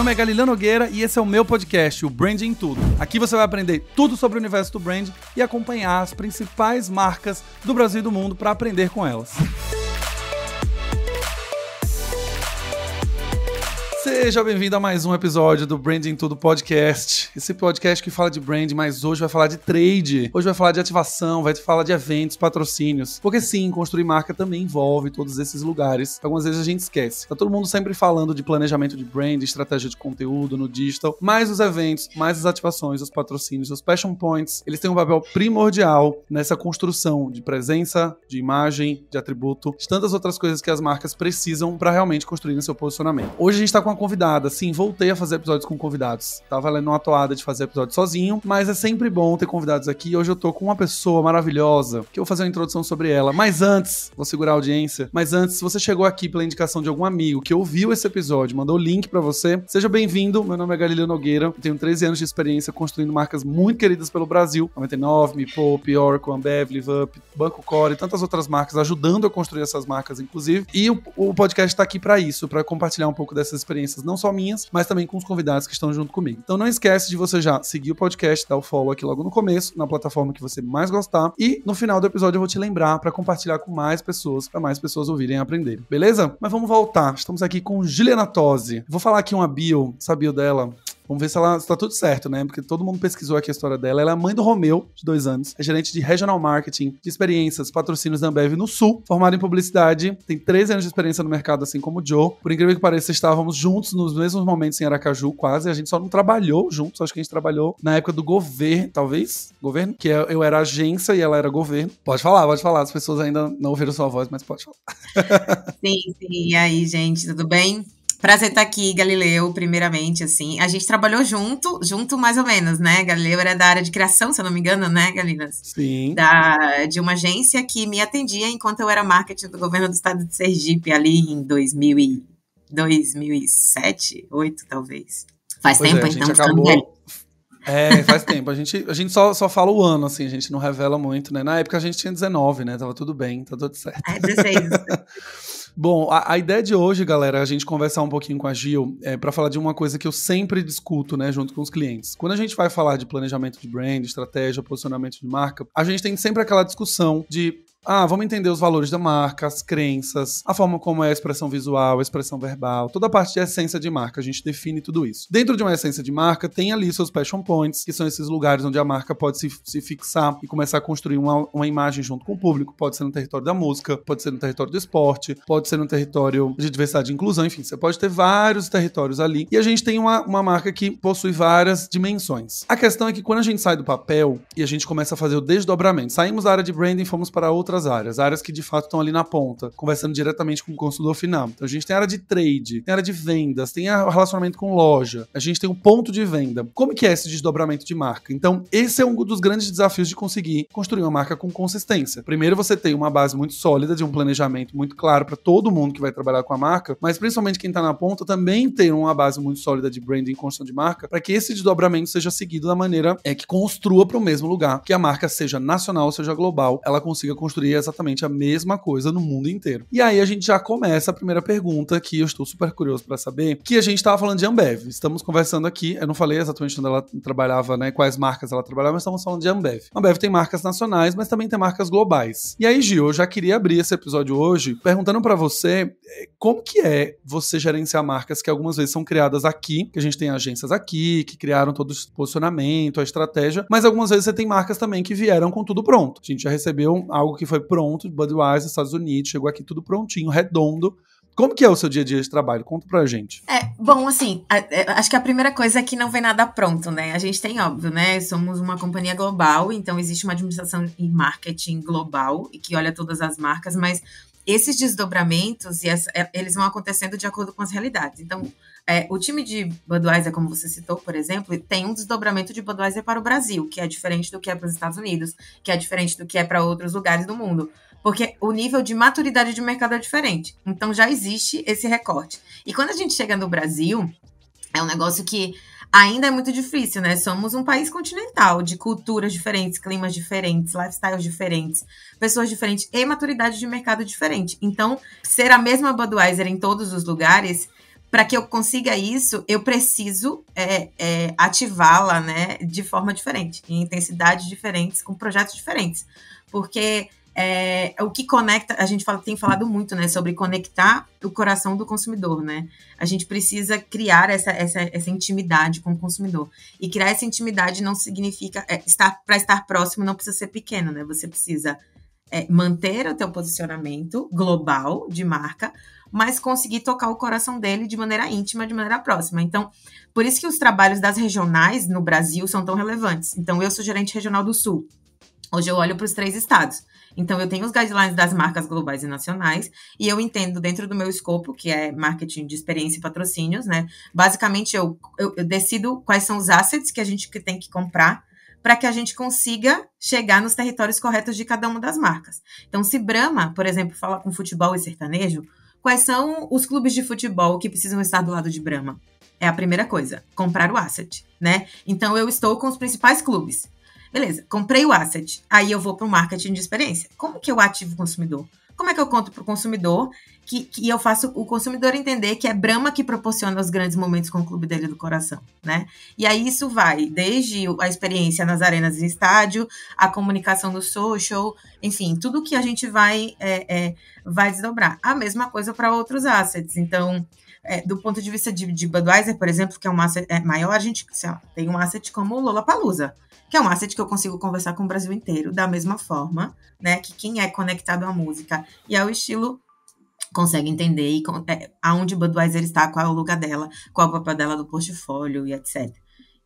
nome é Galileu Nogueira e esse é o meu podcast, o Branding Tudo. Aqui você vai aprender tudo sobre o universo do brand e acompanhar as principais marcas do Brasil e do mundo para aprender com elas. Seja bem-vindo a mais um episódio do Branding Tudo Podcast. Esse podcast que fala de branding, mas hoje vai falar de trade. Hoje vai falar de ativação, vai falar de eventos, patrocínios. Porque sim, construir marca também envolve todos esses lugares. Algumas então, vezes a gente esquece. Tá todo mundo sempre falando de planejamento de brand, estratégia de conteúdo no digital, mais os eventos, mais as ativações, os patrocínios, os passion points. Eles têm um papel primordial nessa construção de presença, de imagem, de atributo, de tantas outras coisas que as marcas precisam para realmente construir seu posicionamento. Hoje a gente está com uma convidada. Sim, voltei a fazer episódios com convidados. Tava lendo uma toada de fazer episódio sozinho, mas é sempre bom ter convidados aqui. Hoje eu tô com uma pessoa maravilhosa, que eu vou fazer uma introdução sobre ela. Mas antes, vou segurar a audiência, mas antes, se você chegou aqui pela indicação de algum amigo que ouviu esse episódio, mandou o link para você, seja bem-vindo. Meu nome é Galileu Nogueira, eu tenho 13 anos de experiência construindo marcas muito queridas pelo Brasil, 99, Me Poupe, Oracle, Ambev, LiveUp, Banco Core e tantas outras marcas, ajudando a construir essas marcas, inclusive. E o, o podcast tá aqui para isso, para compartilhar um pouco dessas experiências conversas, não só minhas, mas também com os convidados que estão junto comigo. Então não esquece de você já seguir o podcast, dar o follow aqui logo no começo, na plataforma que você mais gostar. E no final do episódio eu vou te lembrar para compartilhar com mais pessoas, para mais pessoas ouvirem e aprenderem. Beleza? Mas vamos voltar. Estamos aqui com Juliana Tosi. Vou falar aqui uma bio, essa bio dela Vamos ver se ela está tudo certo, né? Porque todo mundo pesquisou aqui a história dela. Ela é a mãe do Romeu, de dois anos, é gerente de regional marketing, de experiências, patrocínios da Ambev no Sul, formada em publicidade, tem 13 anos de experiência no mercado, assim como o Joe. Por incrível que pareça, estávamos juntos nos mesmos momentos em Aracaju, quase. A gente só não trabalhou juntos, acho que a gente trabalhou na época do governo, talvez? Governo? Que eu era agência e ela era governo. Pode falar, pode falar. As pessoas ainda não ouviram sua voz, mas pode falar. Sim, sim. E aí, gente, tudo bem? Prazer estar tá aqui, Galileu, primeiramente, assim. A gente trabalhou junto, junto mais ou menos, né? Galileu era da área de criação, se eu não me engano, né, Galinas? Sim. Da, de uma agência que me atendia enquanto eu era marketing do governo do estado de Sergipe, ali em 2000 e, 2007, 8 talvez. Faz pois é, tempo, é, então, tá acabou... É, faz tempo. A gente, a gente só, só fala o ano, assim, a gente não revela muito, né? Na época a gente tinha 19, né? Tava tudo bem, tá tudo certo. É, 16. Bom, a, a, ideia de hoje, galera, é a gente conversar um pouquinho com a Gil é, para falar de uma coisa que eu sempre discuto, né, junto com os clientes. Quando a gente vai falar de planejamento de brand, estratégia, posicionamento de marca, a gente tem sempre aquela discussão de ah, vamos entender os valores da marca, as crenças, a forma como é a expressão visual, a expressão verbal, toda a parte de essência de marca, a gente define tudo isso. Dentro de uma essência de marca, tem ali seus passion points, que são esses lugares onde a marca pode se, se fixar e começar a construir uma, uma imagem junto com o público. Pode ser no território da música, pode ser no território do esporte, pode ser no território de diversidade e inclusão, enfim, você pode ter vários territórios ali. E a gente tem uma, uma marca que possui várias dimensões. A questão é que quando a gente sai do papel e a gente começa a fazer o desdobramento, saímos da área de branding e fomos para outra outras áreas, áreas que de fato estão ali na ponta, conversando diretamente com o consumidor final. Então a gente tem a área de trade, tem área de vendas, tem relacionamento com loja, a gente tem o um ponto de venda. Como que é esse desdobramento de marca? Então, esse é um dos grandes desafios de conseguir construir uma marca com consistência. Primeiro, você tem uma base muito sólida de um planejamento muito claro para todo mundo que vai trabalhar com a marca, mas principalmente quem está na ponta também tem uma base muito sólida de branding e construção de marca para que esse desdobramento seja seguido da maneira é que construa para o mesmo lugar, que a marca seja nacional, seja global, ela consiga construir construir exatamente a mesma coisa no mundo inteiro. E aí a gente já começa a primeira pergunta que eu estou super curioso para saber, que a gente estava falando de Ambev. Estamos conversando aqui, eu não falei exatamente onde ela trabalhava, né, quais marcas ela trabalhava, mas estamos falando de Ambev. Ambev tem marcas nacionais, mas também tem marcas globais. E aí, Gil, eu já queria abrir esse episódio hoje perguntando para você eh, como que é você gerenciar marcas que algumas vezes são criadas aqui, que a gente tem agências aqui, que criaram todo o posicionamento, a estratégia, mas algumas vezes você tem marcas também que vieram com tudo pronto. A gente já recebeu algo que foi pronto, Budweiser, Estados Unidos, chegou aqui tudo prontinho, redondo. Como que é o seu dia a dia de trabalho? Conta pra gente. É, bom, assim, a, a, é, acho que a primeira coisa é que não vem nada pronto, né? A gente tem, óbvio, né? Somos uma companhia global, então existe uma administração e marketing global e que olha todas as marcas, mas esses desdobramentos e é, eles vão acontecendo de acordo com as realidades. Então, é, o time de Budweiser, como você citou, por exemplo, tem um desdobramento de Budweiser para o Brasil, que é diferente do que é para os Estados Unidos, que é diferente do que é para outros lugares do mundo. Porque o nível de maturidade de mercado é diferente. Então já existe esse recorte. E quando a gente chega no Brasil, é um negócio que ainda é muito difícil, né? Somos um país continental, de culturas diferentes, climas diferentes, lifestyles diferentes, pessoas diferentes e maturidade de mercado diferente. Então, ser a mesma Budweiser em todos os lugares, para que eu consiga isso, eu preciso é, é, ativá-la, né, de forma diferente, em intensidades diferentes, com projetos diferentes. Porque é, o que conecta, a gente fala, tem falado muito, né, sobre conectar o coração do consumidor, né? A gente precisa criar essa, essa, essa intimidade com o consumidor. E criar essa intimidade não significa é, estar para estar próximo não precisa ser pequeno, né? Você precisa é, manter o teu posicionamento global de marca, mas conseguir tocar o coração dele de maneira íntima, de maneira próxima. Então, por isso que os trabalhos das regionais no Brasil são tão relevantes. Então, eu sou gerente regional do Sul. Hoje eu olho para os três estados. Então, eu tenho os guidelines das marcas globais e nacionais, e eu entendo dentro do meu escopo, que é marketing de experiência e patrocínios, né? Basicamente, eu, eu, eu decido quais são os assets que a gente tem que comprar para que a gente consiga chegar nos territórios corretos de cada uma das marcas. Então, se Brahma, por exemplo, fala com futebol e sertanejo, quais são os clubes de futebol que precisam estar do lado de Brahma? É a primeira coisa, comprar o asset, né? Então eu estou com os principais clubes. Beleza, comprei o asset. Aí eu vou para o marketing de experiência. Como que eu ativo o consumidor? Como é que eu conto para o consumidor que, que eu faço o consumidor entender que é Brahma que proporciona os grandes momentos com o clube dele do coração, né? E aí isso vai desde a experiência nas arenas de estádio, a comunicação no social, enfim, tudo que a gente vai, é, é, vai desdobrar. A mesma coisa para outros assets. Então, é, do ponto de vista de, de Budweiser, por exemplo, que é um asset é maior, a gente lá, tem um asset como o Lollapalooza. Palusa que é um asset que eu consigo conversar com o Brasil inteiro, da mesma forma, né? Que quem é conectado à música e ao é estilo consegue entender e, é, aonde Budweiser está, qual é o lugar dela, qual é o papel dela do portfólio e etc.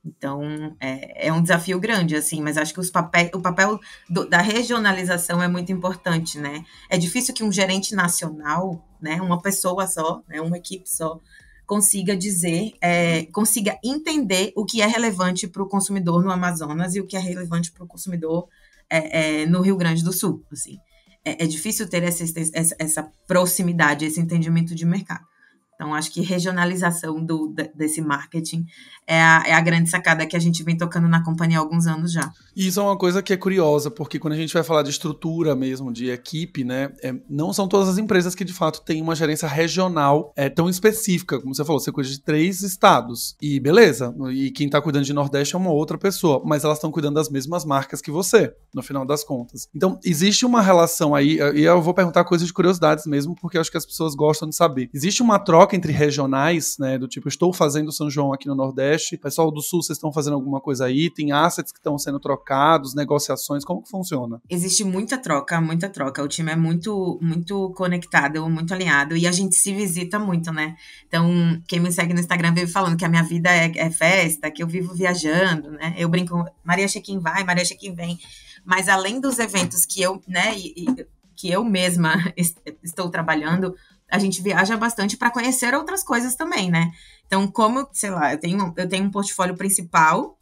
Então, é, é um desafio grande, assim, mas acho que os o papel do, da regionalização é muito importante, né? É difícil que um gerente nacional, né, uma pessoa só, né, uma equipe só, consiga dizer, é, consiga entender o que é relevante para o consumidor no Amazonas e o que é relevante para o consumidor é, é, no Rio Grande do Sul. Assim. É, é, difícil ter essa, essa, essa proximidade, esse entendimento de mercado. Então, acho que regionalização do, desse marketing é a, é a, grande sacada que a gente vem tocando na companhia há alguns anos já. E isso é uma coisa que é curiosa, porque quando a gente vai falar de estrutura mesmo, de equipe, né? É, não são todas as empresas que de fato têm uma gerência regional é, tão específica. Como você falou, você cuida de três estados. E beleza, e quem está cuidando de Nordeste é uma outra pessoa, mas elas estão cuidando das mesmas marcas que você, no final das contas. Então, existe uma relação aí, e eu vou perguntar coisas de curiosidades mesmo, porque eu acho que as pessoas gostam de saber. Existe uma troca troca entre regionais, né? Do tipo, estou fazendo São João aqui no Nordeste, pessoal do Sul, vocês estão fazendo alguma coisa aí? Tem assets que estão sendo trocados, negociações, como que funciona? Existe muita troca, muita troca. O time é muito, muito conectado, muito alinhado e a gente se visita muito, né? Então, quem me segue no Instagram vive falando que a minha vida é, é festa, que eu vivo viajando, né? Eu brinco, Maria Chequim vai, Maria Chequim vem. Mas além dos eventos que eu, né, e, e, que eu mesma est estou trabalhando, a gente viaja bastante para conhecer outras coisas também, né? Então, como, sei lá, eu tenho, eu tenho um portfólio principal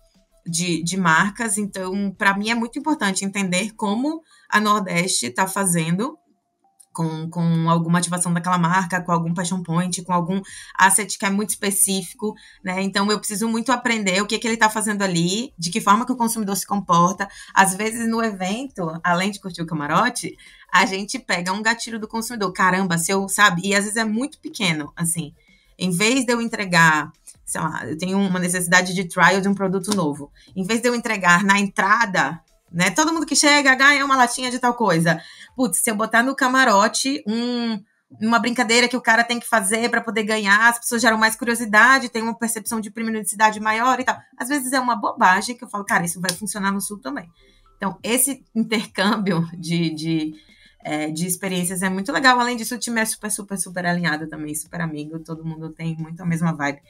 de, de marcas, então, para mim é muito importante entender como a Nordeste está fazendo com, com alguma ativação daquela marca, com algum passion point, com algum asset que é muito específico, né? Então eu preciso muito aprender o que, que ele está fazendo ali, de que forma que o consumidor se comporta. Às vezes no evento, além de curtir o camarote, a gente pega um gatilho do consumidor. Caramba, se eu, sabe? E às vezes é muito pequeno, assim. Em vez de eu entregar, sei lá, eu tenho uma necessidade de trial de um produto novo. Em vez de eu entregar na entrada, né? Todo mundo que chega ganha é uma latinha de tal coisa. Putz, se eu botar no camarote um uma brincadeira que o cara tem que fazer para poder ganhar, as pessoas geram mais curiosidade, tem uma percepção de primaricidade maior e tal. Às vezes é uma bobagem que eu falo, cara, isso vai funcionar no sul também. Então, esse intercâmbio de, de é, de experiências é muito legal. Além disso, o time é super, super, super alinhado também, super amigo, todo mundo tem muito a mesma vibe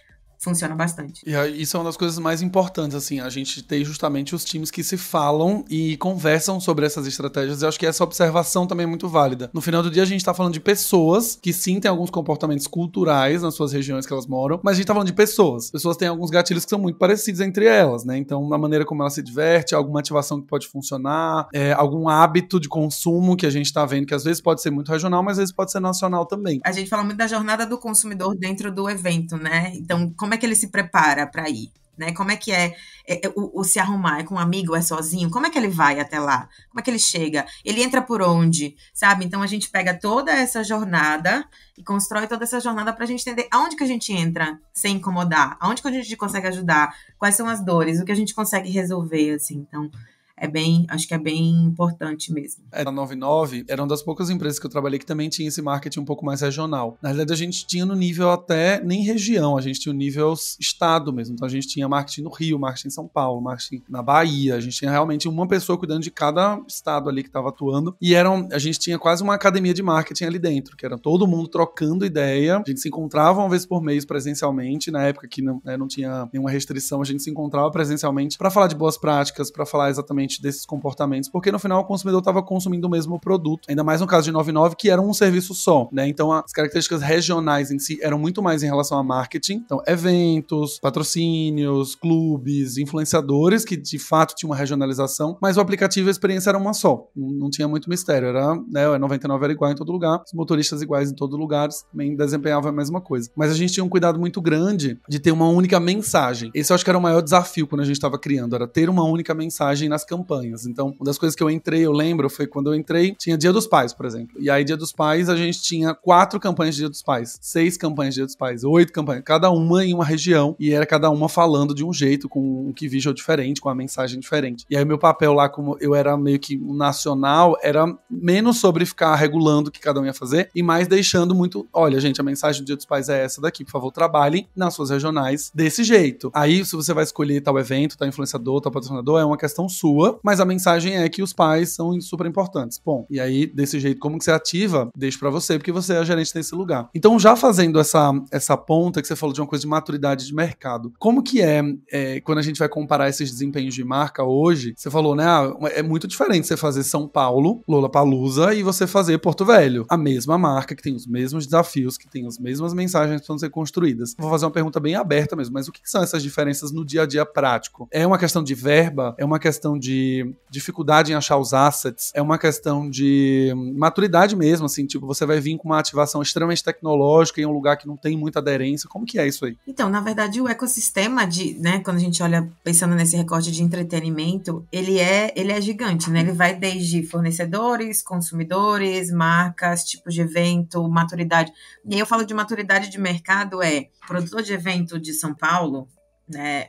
funciona bastante. E isso é uma das coisas mais importantes, assim, a gente tem justamente os times que se falam e conversam sobre essas estratégias. Eu acho que essa observação também é muito válida. No final do dia, a gente tá falando de pessoas que sim têm alguns comportamentos culturais nas suas regiões que elas moram, mas a gente tá falando de pessoas. Pessoas têm alguns gatilhos que são muito parecidos entre elas, né? Então, na maneira como ela se diverte, alguma ativação que pode funcionar, é, algum hábito de consumo que a gente tá vendo, que às vezes pode ser muito regional, mas às vezes pode ser nacional também. A gente fala muito da jornada do consumidor dentro do evento, né? Então, como como é que ele se prepara para ir? Né? Como é que é, é, é o, o, se arrumar? É com um amigo? É sozinho? Como é que ele vai até lá? Como é que ele chega? Ele entra por onde? Sabe? Então a gente pega toda essa jornada e constrói toda essa jornada para a gente entender aonde que a gente entra sem incomodar, aonde que a gente consegue ajudar, quais são as dores, o que a gente consegue resolver, assim. Então é bem, acho que é bem importante mesmo. É, a 99 era uma das poucas empresas que eu trabalhei que também tinha esse marketing um pouco mais regional. Na verdade, a gente tinha no nível até nem região, a gente tinha o nível estado mesmo. Então a gente tinha marketing no Rio, marketing em São Paulo, marketing na Bahia. A gente tinha realmente uma pessoa cuidando de cada estado ali que estava atuando e eram, a gente tinha quase uma academia de marketing ali dentro, que era todo mundo trocando ideia. A gente se encontrava uma vez por mês presencialmente, na época que não, né, não tinha nenhuma restrição, a gente se encontrava presencialmente para falar de boas práticas, para falar exatamente desses comportamentos, porque no final o consumidor estava consumindo o mesmo produto, ainda mais no caso de 99, que era um serviço só, né? Então as características regionais em si eram muito mais em relação a marketing, então eventos, patrocínios, clubes, influenciadores, que de fato tinha uma regionalização, mas o aplicativo e a experiência era uma só, não tinha muito mistério, era, né, 99 era igual em todo lugar, os motoristas iguais em todo lugar, também desempenhava a mesma coisa. Mas a gente tinha um cuidado muito grande de ter uma única mensagem. Esse eu acho que era o maior desafio quando a gente estava criando, era ter uma única mensagem nas campanhas. Então, uma das coisas que eu entrei, eu lembro, foi quando eu entrei, tinha Dia dos Pais, por exemplo. E aí, Dia dos Pais, a gente tinha quatro campanhas de Dia dos Pais, seis campanhas de Dia dos Pais, oito campanhas, cada uma em uma região, e era cada uma falando de um jeito, com um que visual diferente, com uma mensagem diferente. E aí, meu papel lá, como eu era meio que nacional, era menos sobre ficar regulando o que cada um ia fazer, e mais deixando muito, olha, gente, a mensagem do Dia dos Pais é essa daqui, por favor, trabalhem nas suas regionais desse jeito. Aí, se você vai escolher tal evento, tal influenciador, tal patrocinador, é uma questão sua, continua, mas a mensagem é que os pais são super importantes. Bom, e aí, desse jeito, como que você ativa? Deixo para você, porque você é a gerente desse lugar. Então, já fazendo essa, essa ponta que você falou de uma coisa de maturidade de mercado, como que é, é quando a gente vai comparar esses desempenhos de marca hoje? Você falou, né? Ah, é muito diferente você fazer São Paulo, Lola Palusa, e você fazer Porto Velho. A mesma marca, que tem os mesmos desafios, que tem as mesmas mensagens que precisam ser construídas. Vou fazer uma pergunta bem aberta mesmo, mas o que são essas diferenças no dia a dia prático? É uma questão de verba? É uma questão de de dificuldade em achar os assets, é uma questão de maturidade mesmo, assim, tipo, você vai vir com uma ativação extremamente tecnológica em um lugar que não tem muita aderência. Como que é isso aí? Então, na verdade, o ecossistema de, né, quando a gente olha pensando nesse recorte de entretenimento, ele é, ele é gigante, né? Ele vai desde fornecedores, consumidores, marcas, tipos de evento, maturidade. E aí eu falo de maturidade de mercado é produtor de evento de São Paulo, né,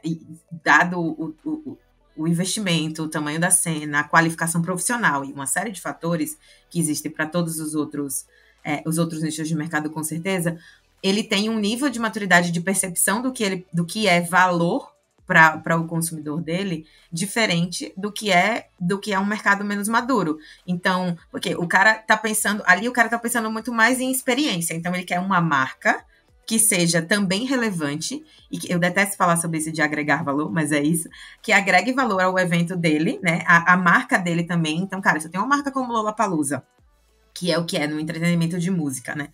dado o, o, o investimento, o tamanho da cena, a qualificação profissional e uma série de fatores que existem para todos os outros é, os outros nichos de mercado com certeza, ele tem um nível de maturidade de percepção do que, ele, do que é valor para o consumidor dele diferente do que é do que é um mercado menos maduro. Então, porque o cara tá pensando, ali o cara está pensando muito mais em experiência, então ele quer uma marca que seja também relevante, e que eu detesto falar sobre isso de agregar valor, mas é isso, que agregue valor ao evento dele, né? A, a marca dele também. Então, cara, se eu tenho uma marca como Lollapalooza, que é o que é no entretenimento de música, né?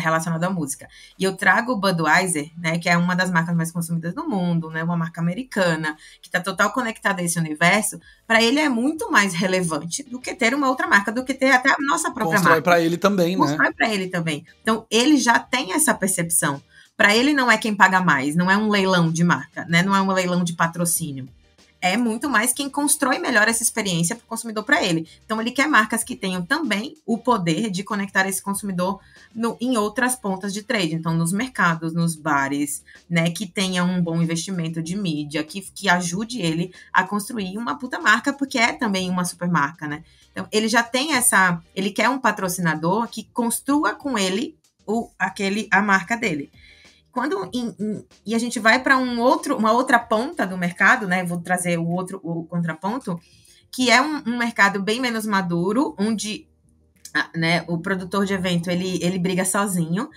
relacionado à música. E eu trago o Budweiser, né, que é uma das marcas mais consumidas do mundo, né, uma marca americana, que está total conectada a esse universo, para ele é muito mais relevante do que ter uma outra marca, do que ter até a nossa própria Constrói marca. Constrói para ele também, Constrói né? Constrói para ele também. Então, ele já tem essa percepção. Para ele não é quem paga mais, não é um leilão de marca, né? Não é um leilão de patrocínio é muito mais quem constrói melhor essa experiência para o consumidor para ele. Então ele quer marcas que tenham também o poder de conectar esse consumidor no, em outras pontas de trade, então nos mercados, nos bares, né, que tenha um bom investimento de mídia, que, que ajude ele a construir uma puta marca, porque é também uma super marca, né? Então ele já tem essa, ele quer um patrocinador que construa com ele o, aquele, a marca dele quando em, em, e a gente vai para um outro, uma outra ponta do mercado, né? Vou trazer o outro o contraponto, que é um, um mercado bem menos maduro, onde né, o produtor de evento ele, ele briga sozinho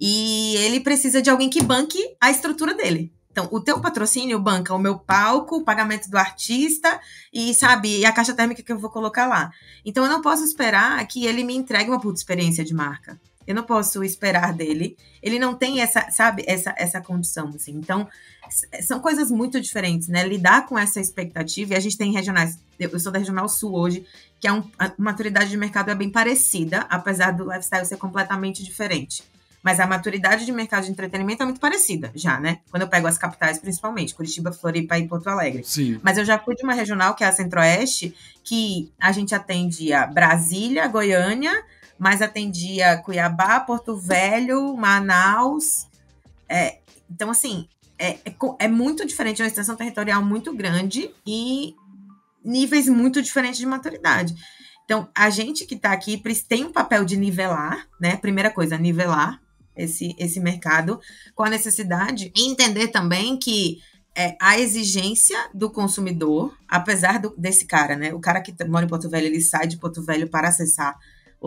e ele precisa de alguém que banque a estrutura dele. Então, o teu patrocínio banca o meu palco, o pagamento do artista e, sabe, a caixa térmica que eu vou colocar lá. Então, eu não posso esperar que ele me entregue uma puta experiência de marca. Eu não posso esperar dele. Ele não tem essa, sabe, essa, essa condição, assim. Então, é, são coisas muito diferentes, né? Lidar com essa expectativa, e a gente tem regionais, eu sou da Regional Sul hoje, que é um, a maturidade de mercado é bem parecida, apesar do lifestyle ser completamente diferente. Mas a maturidade de mercado de entretenimento é muito parecida, já, né? Quando eu pego as capitais, principalmente, Curitiba, Floripa e Porto Alegre. Sim. Mas eu já fui de uma regional, que é a Centro-Oeste, que a gente atende a Brasília, Goiânia, mas atendia Cuiabá, Porto Velho, Manaus. É, então, assim, é, é, é, muito diferente, é uma extensão territorial muito grande e níveis muito diferentes de maturidade. Então, a gente que está aqui tem um papel de nivelar, né? Primeira coisa, nivelar esse, esse mercado com a necessidade e entender também que é, a exigência do consumidor, apesar do, desse cara, né? O cara que mora em Porto Velho, ele sai de Porto Velho para acessar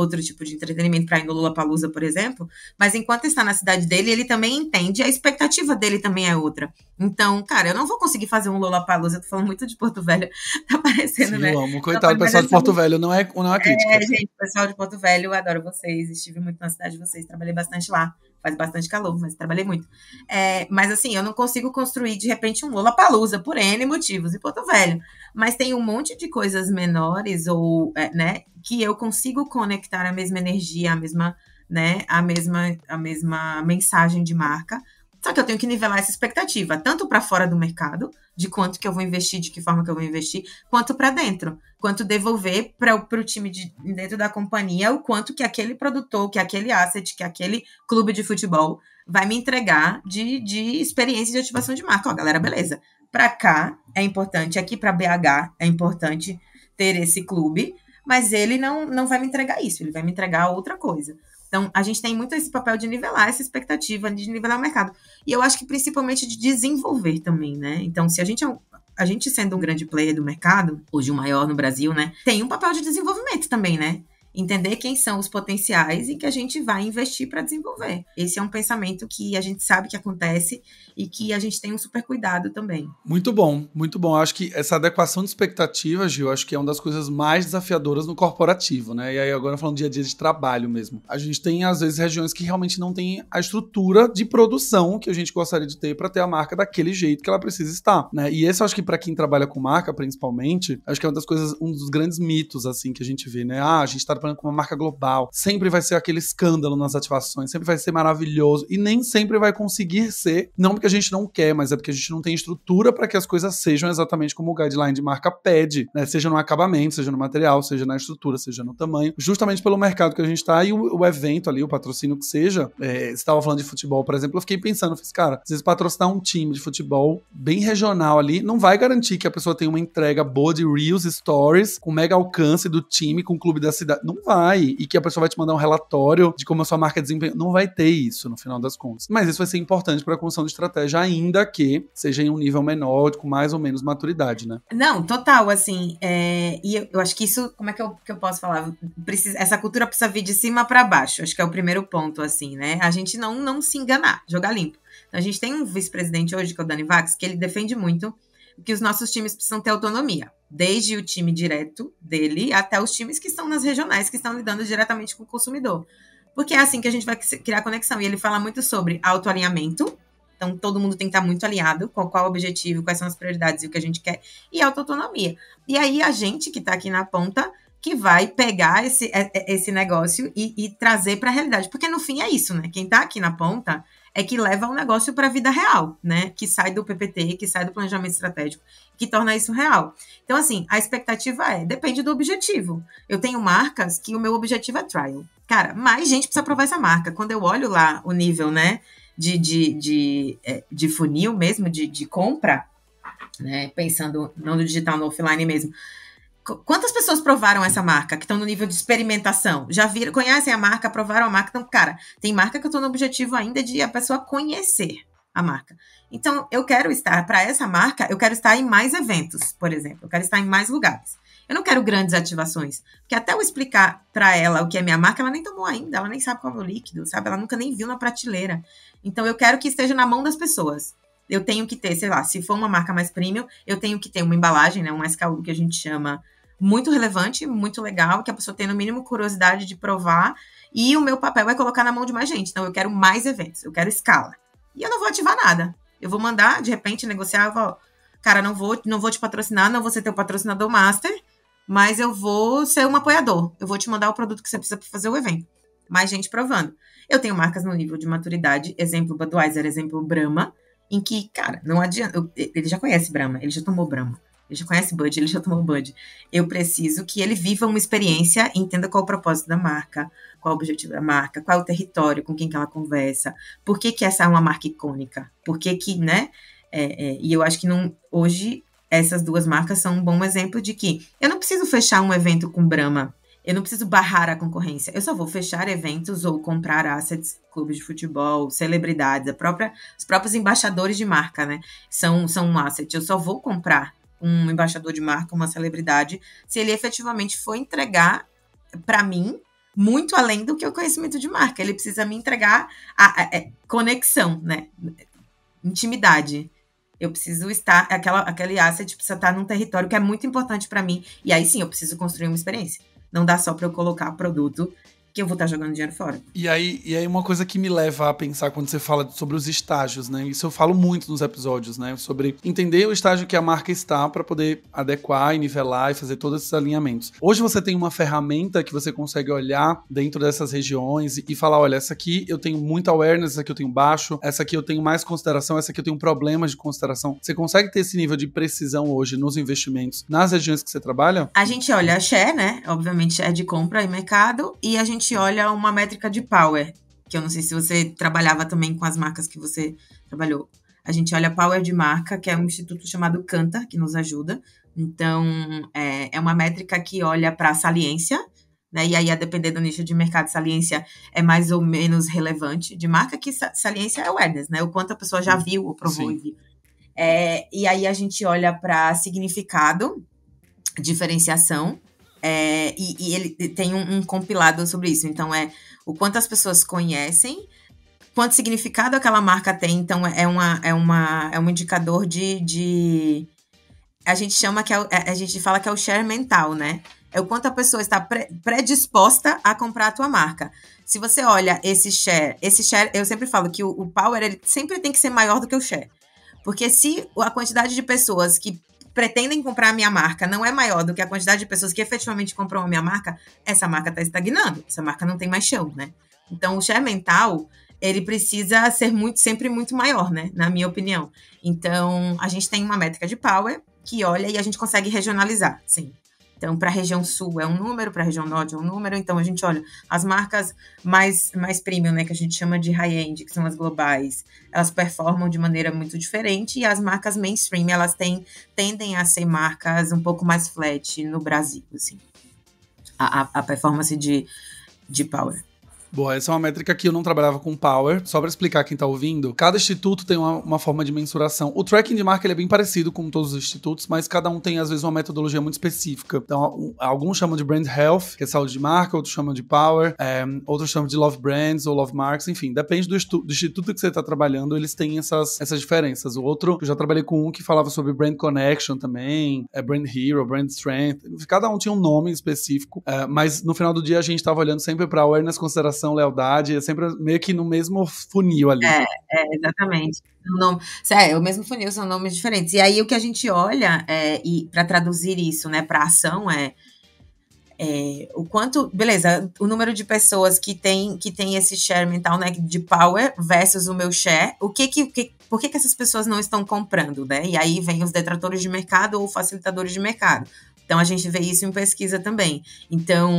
outro tipo de entretenimento para ir no Lula Palusa, por exemplo. Mas enquanto está na cidade dele, ele também entende, a expectativa dele também é outra. Então, cara, eu não vou conseguir fazer um Lula Palusa, eu tô falando muito de Porto Velho, tá parecendo, Sim, né? Eu amo, coitado, tá pessoal de Porto Velho, não é, não é, é crítica. É, gente, pessoal de Porto Velho, eu adoro vocês, estive muito na cidade de vocês, trabalhei bastante lá faz bastante calor, mas trabalhei muito. É, mas assim, eu não consigo construir de repente um Lula Palusa por N motivos e Porto Velho mas tem um monte de coisas menores ou, é, né, que eu consigo conectar a mesma energia, a mesma, né, a mesma, a mesma mensagem de marca. Só que eu tenho que nivelar essa expectativa, tanto para fora do mercado, de quanto que eu vou investir, de que forma que eu vou investir, quanto para dentro, quanto devolver para o time de, dentro da companhia o quanto que aquele produtor, que aquele asset, que aquele clube de futebol vai me entregar de, de experiência de ativação de marca. Ó, galera, beleza para cá é importante, aqui para BH é importante ter esse clube, mas ele não, não vai me entregar isso, ele vai me entregar outra coisa. Então, a gente tem muito esse papel de nivelar essa expectativa, de nivelar o mercado. E eu acho que principalmente de desenvolver também, né? Então, se a gente é um, a gente sendo um grande player do mercado, hoje o maior no Brasil, né? Tem um papel de desenvolvimento também, né? entender quem são os potenciais e que a gente vai investir para desenvolver. Esse é um pensamento que a gente sabe que acontece e que a gente tem um super cuidado também. Muito bom, muito bom. Eu acho que essa adequação de expectativas, Gil, acho que é uma das coisas mais desafiadoras no corporativo, né? E aí agora falando dia a dia de trabalho mesmo. A gente tem às vezes regiões que realmente não tem a estrutura de produção que a gente gostaria de ter para ter a marca daquele jeito que ela precisa estar, né? E esse acho que para quem trabalha com marca, principalmente, acho que é uma das coisas, um dos grandes mitos assim que a gente vê, né? Ah, a gente está com uma marca global, sempre vai ser aquele escândalo nas ativações, sempre vai ser maravilhoso e nem sempre vai conseguir ser, não porque a gente não quer, mas é porque a gente não tem estrutura para que as coisas sejam exatamente como o guideline de marca pede, né? Seja no acabamento, seja no material, seja na estrutura, seja no tamanho, justamente pelo mercado que a gente está e o, o, evento ali, o patrocínio que seja. É, você estava falando de futebol, por exemplo, eu fiquei pensando, eu fiz, cara, se patrocinar um time de futebol bem regional ali, não vai garantir que a pessoa tenha uma entrega boa de Reels, Stories, com mega alcance do time, com o clube da cidade não vai. E que a pessoa vai te mandar um relatório de como a sua marca desempenha. Não vai ter isso no final das contas. Mas isso vai ser importante para a construção de estratégia, ainda que seja em um nível menor, com mais ou menos maturidade, né? Não, total, assim. É... E eu acho que isso, como é que eu, que eu posso falar? Precisa... Essa cultura precisa vir de cima para baixo. Acho que é o primeiro ponto, assim, né? A gente não, não se enganar, jogar limpo. A gente tem um vice-presidente hoje, que é o Dani Vax, que ele defende muito que os nossos times precisam ter autonomia, desde o time direto dele até os times que estão nas regionais, que estão lidando diretamente com o consumidor. Porque é assim que a gente vai criar conexão. E ele fala muito sobre autoalinhamento. Então, todo mundo tem que estar muito alinhado com qual o objetivo, quais são as prioridades e o que a gente quer, e autoautonomia. E aí, a gente que está aqui na ponta, que vai pegar esse, é, é, esse negócio e, e trazer para a realidade. Porque no fim é isso, né? Quem está aqui na ponta é que leva um negócio para a vida real, né? Que sai do PPT, que sai do planejamento estratégico, que torna isso real. Então, assim, a expectativa é, depende do objetivo. Eu tenho marcas que o meu objetivo é trial. Cara, mais gente precisa provar essa marca. Quando eu olho lá o nível, né, de, de, de, é, de funil mesmo, de, de compra, né, pensando não no digital, no offline mesmo, Quantas pessoas provaram essa marca que estão no nível de experimentação? Já viram, conhecem a marca, provaram a marca. Então, cara, tem marca que eu estou no objetivo ainda de a pessoa conhecer a marca. Então, eu quero estar, para essa marca, eu quero estar em mais eventos, por exemplo. Eu quero estar em mais lugares. Eu não quero grandes ativações. Porque até eu explicar para ela o que é minha marca, ela nem tomou ainda, ela nem sabe qual é o líquido, sabe? Ela nunca nem viu na prateleira. Então, eu quero que esteja na mão das pessoas eu tenho que ter, sei lá, se for uma marca mais premium, eu tenho que ter uma embalagem, né, um SKU que a gente chama, muito relevante, muito legal, que a pessoa tenha no mínimo curiosidade de provar. E o meu papel é colocar na mão de mais gente. Então, eu quero mais eventos, eu quero escala. E eu não vou ativar nada. Eu vou mandar, de repente, negociar, eu vou, cara, não vou, não vou te patrocinar, não vou ser teu patrocinador master, mas eu vou ser um apoiador. Eu vou te mandar o produto que você precisa para fazer o evento. Mais gente provando. Eu tenho marcas no nível de maturidade, exemplo Budweiser, exemplo Brahma, em que, cara, não adianta. Eu, ele já conhece Brahma, ele já tomou Brahma ele já conhece Bud, ele já tomou Bud. Eu preciso que ele viva uma experiência e entenda qual o propósito da marca, qual o objetivo da marca, qual é o território com quem que ela conversa, por que, que essa é uma marca icônica, por que, que né? É, é, e eu acho que não, hoje essas duas marcas são um bom exemplo de que eu não preciso fechar um evento com Brahma, eu não preciso barrar a concorrência, eu só vou fechar eventos ou comprar assets, clubes de futebol, celebridades, a própria, os próprios embaixadores de marca, né? São, são um asset, eu só vou comprar um embaixador de marca, uma celebridade, se ele efetivamente for entregar para mim muito além do que o conhecimento de marca. Ele precisa me entregar a, a, a é, conexão, né? Intimidade. Eu preciso estar, aquela, aquele asset precisa estar num território que é muito importante para mim. E aí sim, eu preciso construir uma experiência. Não dá só para eu colocar produto que eu vou estar jogando dinheiro fora. E aí, e aí uma coisa que me leva a pensar quando você fala sobre os estágios, né? Isso eu falo muito nos episódios, né? Sobre entender o estágio que a marca está para poder adequar e nivelar e fazer todos esses alinhamentos. Hoje você tem uma ferramenta que você consegue olhar dentro dessas regiões e falar, olha, essa aqui eu tenho muita awareness, essa aqui eu tenho baixo, essa aqui eu tenho mais consideração, essa aqui eu tenho problemas de consideração. Você consegue ter esse nível de precisão hoje nos investimentos nas regiões que você trabalha? A gente olha a share, né? Obviamente é de compra e mercado e a gente gente olha uma métrica de power, que eu não sei se você trabalhava também com as marcas que você trabalhou. A gente olha power de marca, que é um instituto chamado Canta que nos ajuda. Então, é, é uma métrica que olha para a saliência, né? E aí, a depender do nicho de mercado, saliência é mais ou menos relevante de marca, que saliência é awareness, né? O quanto a pessoa já uhum. viu ou provou Sim. e viu. É, e aí a gente olha para significado, diferenciação, é, e, e, ele tem um, um, compilado sobre isso. Então, é o quanto as pessoas conhecem, quanto significado aquela marca tem. Então, é, uma, é, uma, é um indicador de, de A gente chama que é, é, a gente fala que é o share mental, né? É o quanto a pessoa está pre, predisposta a comprar a tua marca. Se você olha esse share, esse share, eu sempre falo que o, o power ele sempre tem que ser maior do que o share. Porque se a quantidade de pessoas que pretendem comprar a minha marca não é maior do que a quantidade de pessoas que efetivamente compram a minha marca, essa marca está estagnando, essa marca não tem mais chão, né? Então, o share mental, ele precisa ser muito, sempre muito maior, né? Na minha opinião. Então, a gente tem uma métrica de power que olha e a gente consegue regionalizar, sim. Então, para a região sul é um número, para a região norte é um número. Então, a gente olha as marcas mais, mais premium, né, que a gente chama de high-end, que são as globais, elas performam de maneira muito diferente. E as marcas mainstream, elas têm, tendem a ser marcas um pouco mais flat no Brasil, assim, a, a, a performance de, de power. Boa, essa é uma métrica que eu não trabalhava com Power. Só para explicar quem está ouvindo, cada instituto tem uma, uma, forma de mensuração. O tracking de marca é bem parecido com todos os institutos, mas cada um tem, às vezes, uma metodologia muito específica. Então, alguns chamam de Brand Health, que é saúde de marca, outros chamam de Power, é, outros chamam de Love Brands ou Love Marks, enfim, depende do, do instituto que você está trabalhando, eles têm essas, essas diferenças. O outro, eu já trabalhei com um que falava sobre Brand Connection também, é Brand Hero, Brand Strength, cada um tinha um nome específico, é, mas no final do dia a gente estava olhando sempre para awareness, consideração lealdade, é sempre meio que no mesmo funil ali. É, é exatamente. O nome, é, o mesmo funil, são nomes diferentes. E aí o que a gente olha, é, e para traduzir isso né, para ação, é, é, o quanto, beleza, o número de pessoas que tem, que tem esse share mental, né, de power versus o meu share, o que que, que por que, que essas pessoas não estão comprando, né? E aí vem os detratores de mercado ou facilitadores de mercado. Então a gente vê isso em pesquisa também. Então,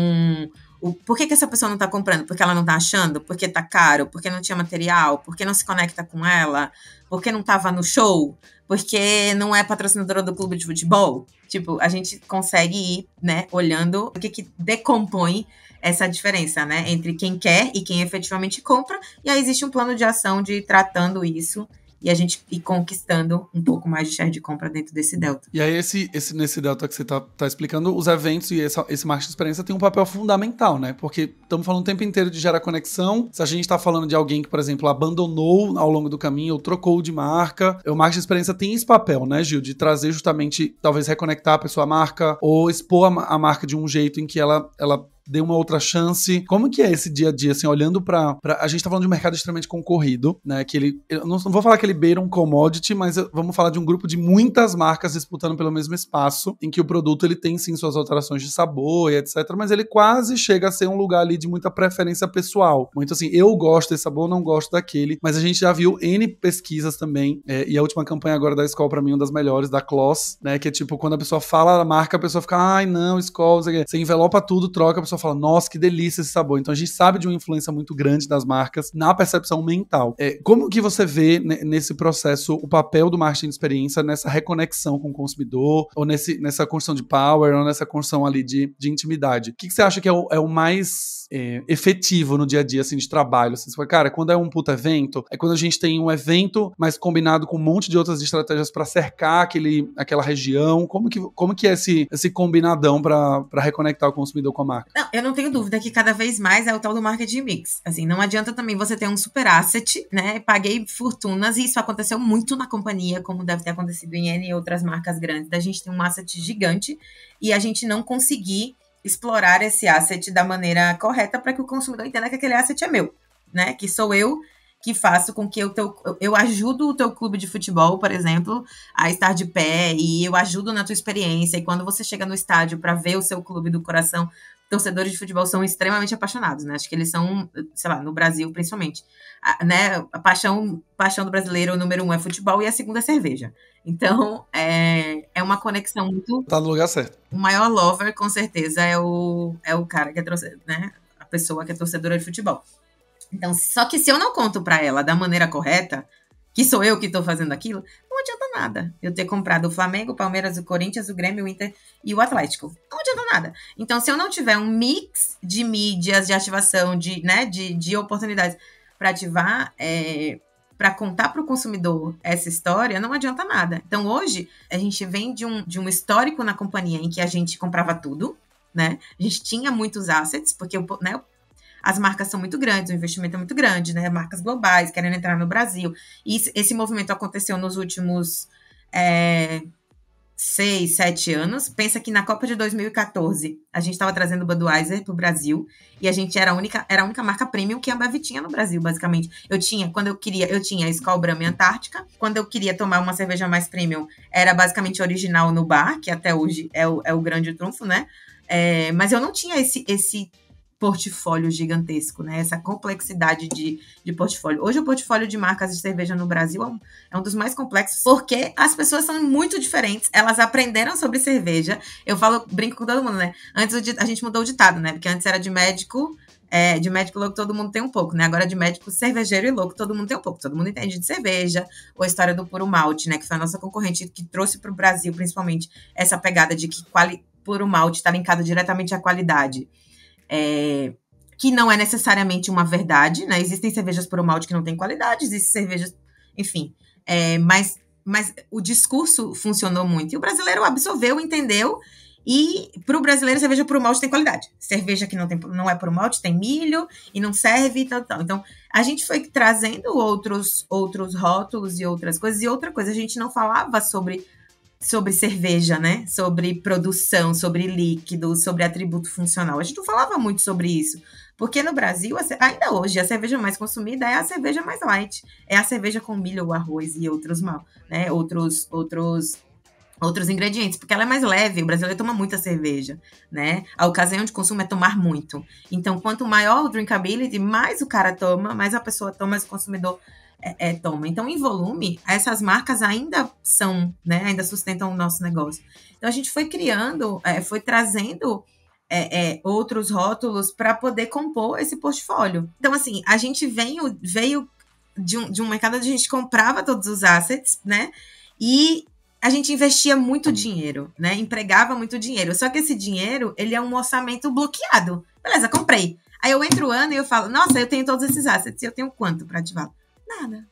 o, por que, que essa pessoa não está comprando? Porque ela não está achando? Porque está caro? Porque não tinha material? Porque não se conecta com ela? Porque não estava no show? Porque não é patrocinadora do clube de futebol? Tipo, a gente consegue ir, né, olhando o que, que decompõe essa diferença, né, entre quem quer e quem efetivamente compra. E aí existe um plano de ação de tratando isso e a gente ir conquistando um pouco mais de share de compra dentro desse delta. E aí, esse, esse, nesse delta que você está tá explicando, os eventos e essa, esse marketing de experiência tem um papel fundamental, né? Porque estamos falando o tempo inteiro de gerar conexão. Se a gente está falando de alguém que, por exemplo, abandonou ao longo do caminho ou trocou de marca, o marketing de experiência tem esse papel, né, Gil? De trazer justamente, talvez, reconectar a pessoa à marca ou expor a, a marca de um jeito em que ela, ela dê uma outra chance. Como que é esse dia a dia, assim, olhando pra. pra a gente tá falando de um mercado extremamente concorrido, né? Que ele. Eu não, não vou falar que ele beira um commodity, mas eu, vamos falar de um grupo de muitas marcas disputando pelo mesmo espaço, em que o produto ele tem sim suas alterações de sabor e etc. Mas ele quase chega a ser um lugar ali de muita preferência pessoal. Muito assim, eu gosto desse sabor, não gosto daquele. Mas a gente já viu N pesquisas também. É, e a última campanha agora da escola, pra mim, é uma das melhores, da Kloss, né? Que é tipo, quando a pessoa fala a marca, a pessoa fica, ai, não, escola, você envelopa tudo, troca, a pessoa fala, nossa, que delícia esse sabor. Então a gente sabe de uma influência muito grande das marcas na percepção mental. É, como que você vê nesse processo o papel do marketing de experiência nessa reconexão com o consumidor, ou nesse, nessa construção de power, ou nessa construção ali de, de intimidade? O que, que você acha que é o, é o mais é, efetivo no dia a dia, assim, de trabalho? Assim, você fala, cara, quando é um puta evento, é quando a gente tem um evento, mas combinado com um monte de outras estratégias para cercar aquele, aquela região. Como que, como que é esse, esse combinadão para reconectar o consumidor com a marca? Não, eu não tenho dúvida que cada vez mais é o tal do marketing mix. Assim, não adianta também você ter um super asset, né? Paguei fortunas e isso aconteceu muito na companhia, como deve ter acontecido em N e outras marcas grandes. a gente tem um asset gigante e a gente não conseguir explorar esse asset da maneira correta para que o consumidor entenda que aquele asset é meu, né? Que sou eu que faço com que eu, teu, eu ajudo o teu clube de futebol, por exemplo, a estar de pé e eu ajudo na tua experiência. E quando você chega no estádio para ver o seu clube do coração, torcedores de futebol são extremamente apaixonados, né? Acho que eles são, sei lá, no Brasil principalmente, a, né? A paixão, paixão do brasileiro, o número um é futebol e a segunda é cerveja. Então, é, é uma conexão muito. Tá no lugar certo. O maior lover, com certeza, é o, é o cara que é torcedor, né? A pessoa que é torcedora de futebol. Então, só que se eu não conto para ela da maneira correta, que sou eu que estou fazendo aquilo, não adianta nada eu ter comprado o Flamengo, o Palmeiras, o Corinthians, o Grêmio, o Inter e o Atlético. Não adianta nada. Então, se eu não tiver um mix de mídias, de ativação, de, né, de, de oportunidades para ativar, é, para contar para o consumidor essa história, não adianta nada. Então, hoje, a gente vem de um, de um histórico na companhia em que a gente comprava tudo, né? A gente tinha muitos assets, porque né, as marcas são muito grandes, o investimento é muito grande, né? Marcas globais querendo entrar no Brasil. E esse movimento aconteceu nos últimos é, seis, sete anos. Pensa que na Copa de 2014 a gente estava trazendo Budweiser para o Brasil e a gente era a única, era a única marca premium que a Ambev tinha no Brasil, basicamente. Eu tinha, quando eu queria, eu tinha Skol Brahma Antártica. Quando eu queria tomar uma cerveja mais premium, era basicamente original no bar, que até hoje é o, é o grande trunfo, né? É, mas eu não tinha esse, esse portfólio gigantesco, né? Essa complexidade de, de portfólio. Hoje o portfólio de marcas de cerveja no Brasil é, é um dos mais complexos, porque as pessoas são muito diferentes, elas aprenderam sobre cerveja. Eu falo, brinco com todo mundo, né? Antes a gente mudou o ditado, né? Porque antes era de médico, é, de médico louco todo mundo tem um pouco, né? Agora de médico cervejeiro e louco todo mundo tem um pouco. Todo mundo entende de cerveja, ou a história do puro malte, né? Que foi a nossa concorrente que trouxe para o Brasil, principalmente, essa pegada de que quali puro malte está linkado diretamente à qualidade. É, que não é necessariamente uma verdade, né? Existem cervejas por um malte que não tem qualidade, existem cervejas, enfim. É, mas, mas o discurso funcionou muito. E o brasileiro absorveu, entendeu. E para o brasileiro, cerveja por um malte tem qualidade. Cerveja que não, tem, não é por um malte tem milho e não serve e tal, tal. Então, a gente foi trazendo outros, outros rótulos e outras coisas. E outra coisa, a gente não falava sobre sobre cerveja, né? Sobre produção, sobre líquido, sobre atributo funcional. A gente não falava muito sobre isso. Porque no Brasil, ainda hoje, a cerveja mais consumida é a cerveja mais light. É a cerveja com milho ou arroz e outros mal, né? Outros, outros outros ingredientes, porque ela é mais leve. O brasileiro toma muita cerveja, né? A ocasião de consumo é tomar muito. Então, quanto maior o drinkability, mais o cara toma, mais a pessoa toma, mais o consumidor é, é, toma. Então, em volume, essas marcas ainda são, né, ainda sustentam o nosso negócio. Então, a gente foi criando, é, foi trazendo é, é outros rótulos para poder compor esse portfólio. Então, assim, a gente veio, veio de, um, de um mercado onde a gente comprava todos os assets, né, e a gente investia muito dinheiro, né, empregava muito dinheiro. Só que esse dinheiro, ele é um orçamento bloqueado. Beleza, comprei. Aí eu entro o ano e eu falo, nossa, eu tenho todos esses assets, eu tenho quanto para ativá Nada.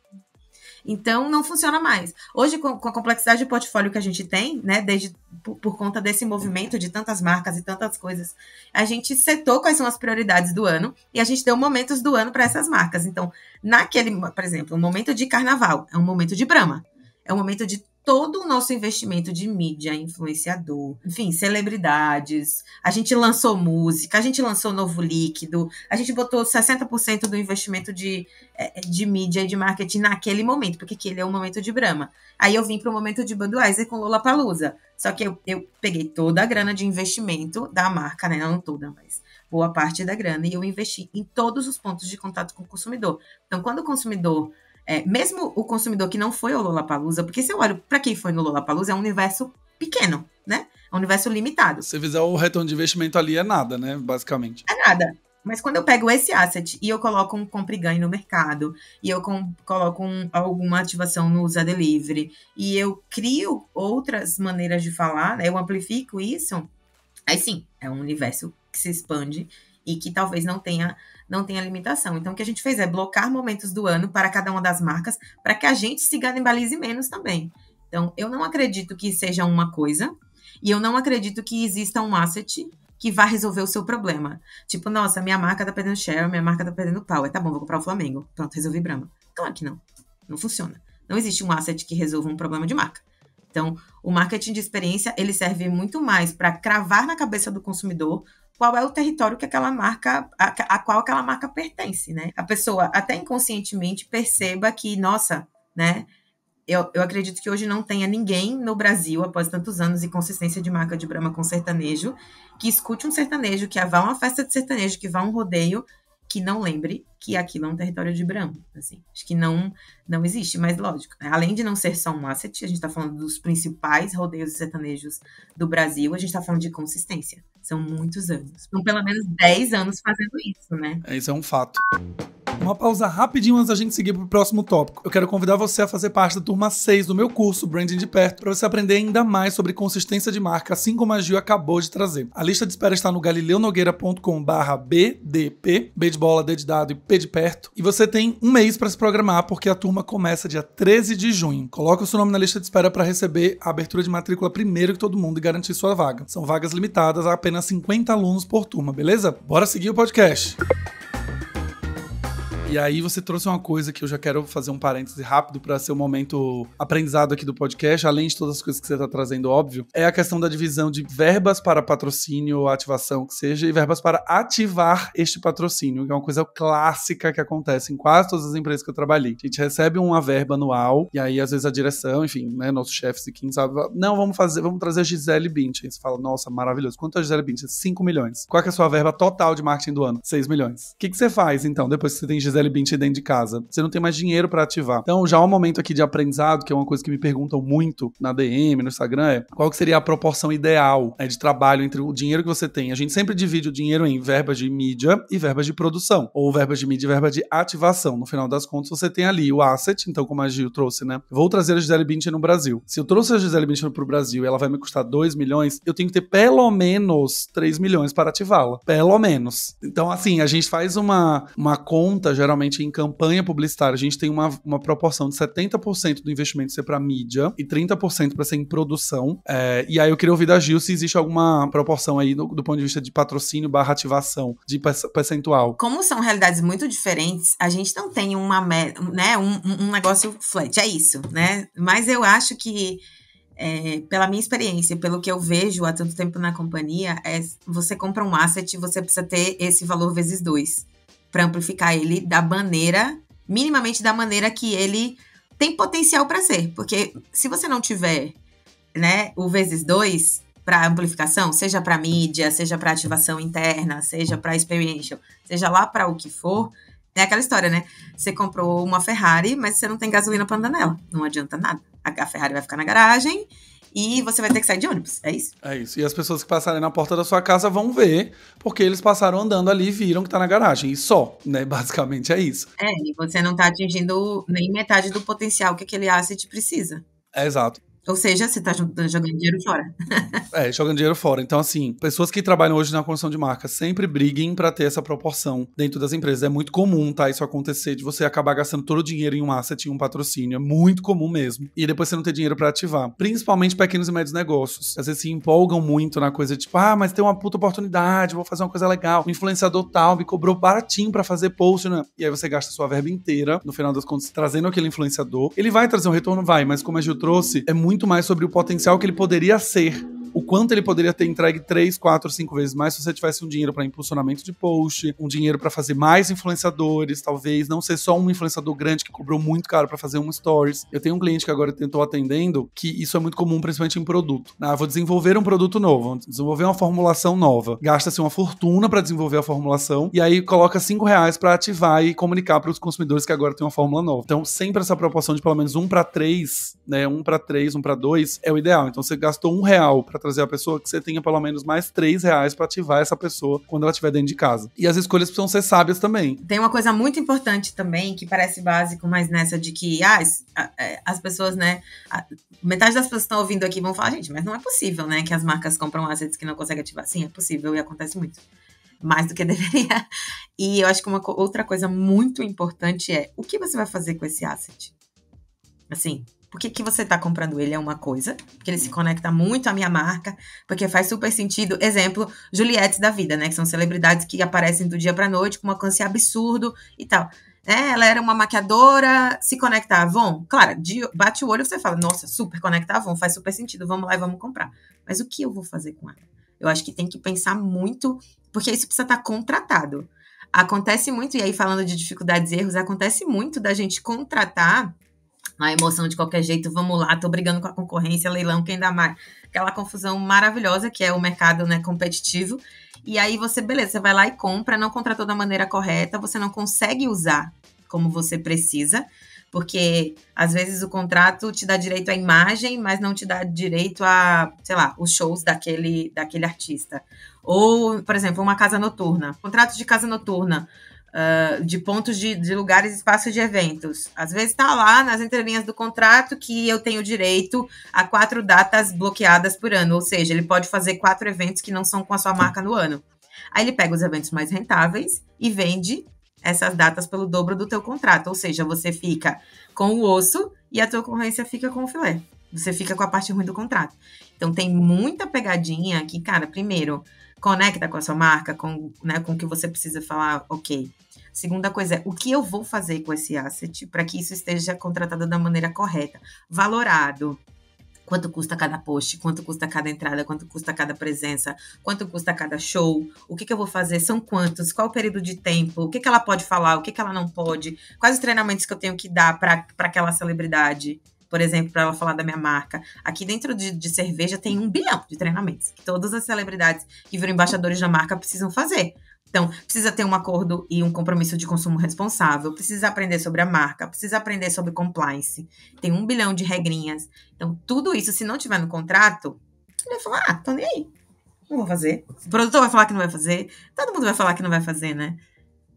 Então não funciona mais. Hoje, com, a complexidade de portfólio que a gente tem, né? Desde por, por, conta desse movimento de tantas marcas e tantas coisas, a gente setou quais são as prioridades do ano e a gente deu momentos do ano para essas marcas. Então, naquele, por exemplo, um momento de carnaval, é um momento de brama. É um momento de todo o nosso investimento de mídia, influenciador, enfim, celebridades. A gente lançou música, a gente lançou novo líquido, a gente botou 60% do investimento de, é, é, de mídia e de marketing naquele momento, porque aquele é o momento de Brahma. Aí eu vim para o momento de Budweiser com Lola Palusa. Só que eu, eu peguei toda a grana de investimento da marca, né? Não toda, mas boa parte da grana, e eu investi em todos os pontos de contato com o consumidor. Então, quando o consumidor é, mesmo o consumidor que não foi ao Lollapalooza, porque se eu olho para quem foi no Lollapalooza, é um universo pequeno, né? É um universo limitado. Se fizer o retorno de investimento ali, é nada, né? Basicamente. É nada. Mas quando eu pego esse asset e eu coloco um compra e ganho no mercado, e eu coloco um, alguma ativação no Zé Delivery, e eu crio outras maneiras de falar, né? eu amplifico isso, aí sim, é um universo que se expande e que talvez não tenha não tenha limitação. Então, o que a gente fez é blocar momentos do ano para cada uma das marcas, para que a gente se canibalize menos também. Então, eu não acredito que seja uma coisa, e eu não acredito que exista um asset que vá resolver o seu problema. Tipo, nossa, minha marca tá perdendo share, minha marca tá perdendo power. É, tá bom, vou comprar o Flamengo. Pronto, resolvi Brahma. Claro que não. Não funciona. Não existe um asset que resolva um problema de marca. Então, o marketing de experiência, ele serve muito mais para cravar na cabeça do consumidor qual é o território que aquela marca, a, a qual aquela marca pertence, né? A pessoa até inconscientemente perceba que, nossa, né? Eu, eu, acredito que hoje não tenha ninguém no Brasil, após tantos anos e consistência de marca de Brahma com sertanejo, que escute um sertanejo, que vá uma festa de sertanejo, que vá um rodeio, que não lembre que aquilo é um território de branco, assim. Acho que não não existe, mas lógico, né? além de não ser só um asset, a gente está falando dos principais rodeios sertanejos do Brasil, a gente está falando de consistência. São muitos anos. São pelo menos 10 anos fazendo isso, né? É, isso é um fato. Uma pausa rapidinho antes da gente seguir para o próximo tópico. Eu quero convidar você a fazer parte da turma 6 do meu curso Branding de Perto para você aprender ainda mais sobre consistência de marca, assim como a Gil acabou de trazer. A lista de espera está no galileunogueira.com/bdp, B de bola, D de dado e P de perto. E você tem um mês para se programar porque a turma começa dia 13 de junho. Coloque o seu nome na lista de espera para receber a abertura de matrícula primeiro que todo mundo e garantir sua vaga. São vagas limitadas a apenas 50 alunos por turma, beleza? Bora seguir o podcast. E aí você trouxe uma coisa que eu já quero fazer um parêntese rápido para ser um momento aprendizado aqui do podcast, além de todas as coisas que você está trazendo, óbvio, é a questão da divisão de verbas para patrocínio ou ativação, que seja, e verbas para ativar este patrocínio, que é uma coisa clássica que acontece em quase todas as empresas que eu trabalhei. A gente recebe uma verba anual, e aí às vezes a direção, enfim, né, nossos chefes e quem sabe, não, vamos fazer, vamos trazer a Gisele Bündchen. Você fala, nossa, maravilhoso. Quanto é a Gisele Bündchen? 5 milhões. Qual é a sua verba total de marketing do ano? 6 milhões. O que, que você faz, então, depois que você tem Gisele LBINT dentro de casa. Você não tem mais dinheiro para ativar. Então, já um momento aqui de aprendizado, que é uma coisa que me perguntam muito na DM, no Instagram, é qual que seria a proporção ideal né, de trabalho entre o dinheiro que você tem. A gente sempre divide o dinheiro em verbas de mídia e verbas de produção, ou verbas de mídia e verbas de ativação. No final das contas, você tem ali o asset, então, como a Gil trouxe, né? Vou trazer a Gisele Bündchen no Brasil. Se eu trouxe a Gisele Bündchen pro Brasil e ela vai me custar 2 milhões, eu tenho que ter pelo menos 3 milhões para ativá-la. Pelo menos. Então, assim, a gente faz uma, uma conta, geralmente geralmente em campanha publicitária, a gente tem uma, uma proporção de 70% do investimento ser para mídia e 30% para ser em produção. É, e aí eu queria ouvir da Gil se existe alguma proporção aí do, do ponto de vista de patrocínio barra ativação de percentual. Como são realidades muito diferentes, a gente não tem uma, né, um, um negócio flat, é isso, né? Mas eu acho que é, pela minha experiência, pelo que eu vejo há tanto tempo na companhia, é, você compra um asset, você precisa ter esse valor vezes dois para amplificar ele da maneira, minimamente da maneira que ele tem potencial para ser. Porque se você não tiver, né, o vezes dois para amplificação, seja para mídia, seja para ativação interna, seja para experiential, seja lá para o que for, é aquela história, né? Você comprou uma Ferrari, mas você não tem gasolina para andar nela. Não adianta nada. A Ferrari vai ficar na garagem e você vai ter que sair de ônibus. É isso? É isso. E as pessoas que passarem na porta da sua casa vão ver, porque eles passaram andando ali e viram que tá na garagem. E só, né? Basicamente é isso. É, e você não tá atingindo nem metade do potencial que aquele asset precisa. É, exato. Ou seja, você está jogando dinheiro fora. é, jogando dinheiro fora. Então, assim, pessoas que trabalham hoje na construção de marca sempre briguem para ter essa proporção dentro das empresas. É muito comum, tá? Isso acontecer de você acabar gastando todo o dinheiro em um asset, em um patrocínio. É muito comum mesmo. E depois você não ter dinheiro para ativar. Principalmente pequenos e médios negócios. Às vezes se empolgam muito na coisa de, tipo, ah, mas tem uma puta oportunidade, vou fazer uma coisa legal. O influenciador tal me cobrou baratinho para fazer post, né? E aí você gasta sua verba inteira, no final das contas, trazendo aquele influenciador. Ele vai trazer um retorno? Vai, mas como a Gil trouxe, é muito muito mais sobre o potencial que ele poderia ser o quanto ele poderia ter entregue três, quatro, cinco vezes mais se você tivesse um dinheiro para impulsionamento de post, um dinheiro para fazer mais influenciadores, talvez não ser só um influenciador grande que cobrou muito caro para fazer um stories. Eu tenho um cliente que agora tentou atendendo que isso é muito comum, principalmente em produto. Ah, vou desenvolver um produto novo, vou desenvolver uma formulação nova. Gasta-se uma fortuna para desenvolver a formulação e aí coloca cinco reais para ativar e comunicar para os consumidores que agora tem uma fórmula nova. Então, sempre essa proporção de pelo menos um para três, né, um para três, um para dois é o ideal. Então, você gastou um real para para trazer a pessoa, que você tenha pelo menos mais três reais para ativar essa pessoa quando ela estiver dentro de casa. E as escolhas precisam ser sábias também. Tem uma coisa muito importante também, que parece básico, mas nessa de que ah, as, é, as pessoas, né? Metade das pessoas que estão ouvindo aqui vão falar, gente, mas não é possível, né? Que as marcas compram assets que não conseguem ativar. Sim, é possível e acontece muito mais do que deveria. E eu acho que uma outra coisa muito importante é o que você vai fazer com esse asset. Assim, por que, que você está comprando ele é uma coisa, porque ele se conecta muito à minha marca, porque faz super sentido. Exemplo, Juliette da vida, né? Que são celebridades que aparecem do dia para noite com uma câncer absurdo e tal. É, ela era uma maquiadora, se conectava, à claro, de, bate o olho e você fala, nossa, super conectava, à faz super sentido, vamos lá e vamos comprar. Mas o que eu vou fazer com ela? Eu acho que tem que pensar muito, porque isso precisa estar tá contratado. Acontece muito, e aí falando de dificuldades e erros, acontece muito da gente contratar uma emoção de qualquer jeito, vamos lá, tô brigando com a concorrência, leilão, quem dá mais? Aquela confusão maravilhosa que é o mercado né, competitivo. E aí você, beleza, você vai lá e compra, não contratou da maneira correta, você não consegue usar como você precisa, porque às vezes o contrato te dá direito à imagem, mas não te dá direito a, sei lá, os shows daquele, daquele artista. Ou, por exemplo, uma casa noturna. Contrato de casa noturna ah, de pontos de, de lugares e espaços de eventos. Às vezes está lá nas entrelinhas do contrato que eu tenho direito a quatro datas bloqueadas por ano, ou seja, ele pode fazer quatro eventos que não são com a sua marca no ano. Aí ele pega os eventos mais rentáveis e vende essas datas pelo dobro do teu contrato, ou seja, você fica com o osso e a tua concorrência fica com o filé. Você fica com a parte ruim do contrato. Então tem muita pegadinha que, cara, primeiro, conecta com a sua marca, com, né, com o que você precisa falar, ok. Segunda coisa é o que eu vou fazer com esse asset para que isso esteja contratado da maneira correta, valorado. Quanto custa cada post, quanto custa cada entrada, quanto custa cada presença, quanto custa cada show, o que, que eu vou fazer, são quantos, qual o período de tempo, o que, que ela pode falar, o que, que ela não pode, quais os treinamentos que eu tenho que dar para aquela celebridade por exemplo, para ela falar da minha marca. Aqui dentro de, de, cerveja tem um bilhão de treinamentos que todas as celebridades que viram embaixadores da marca precisam fazer. Então, precisa ter um acordo e um compromisso de consumo responsável, precisa aprender sobre a marca, precisa aprender sobre compliance, tem um bilhão de regrinhas. Então, tudo isso, se não tiver no contrato, ele vai falar, ah, tô nem aí, não vou fazer. O produtor vai falar que não vai fazer, todo mundo vai falar que não vai fazer, né?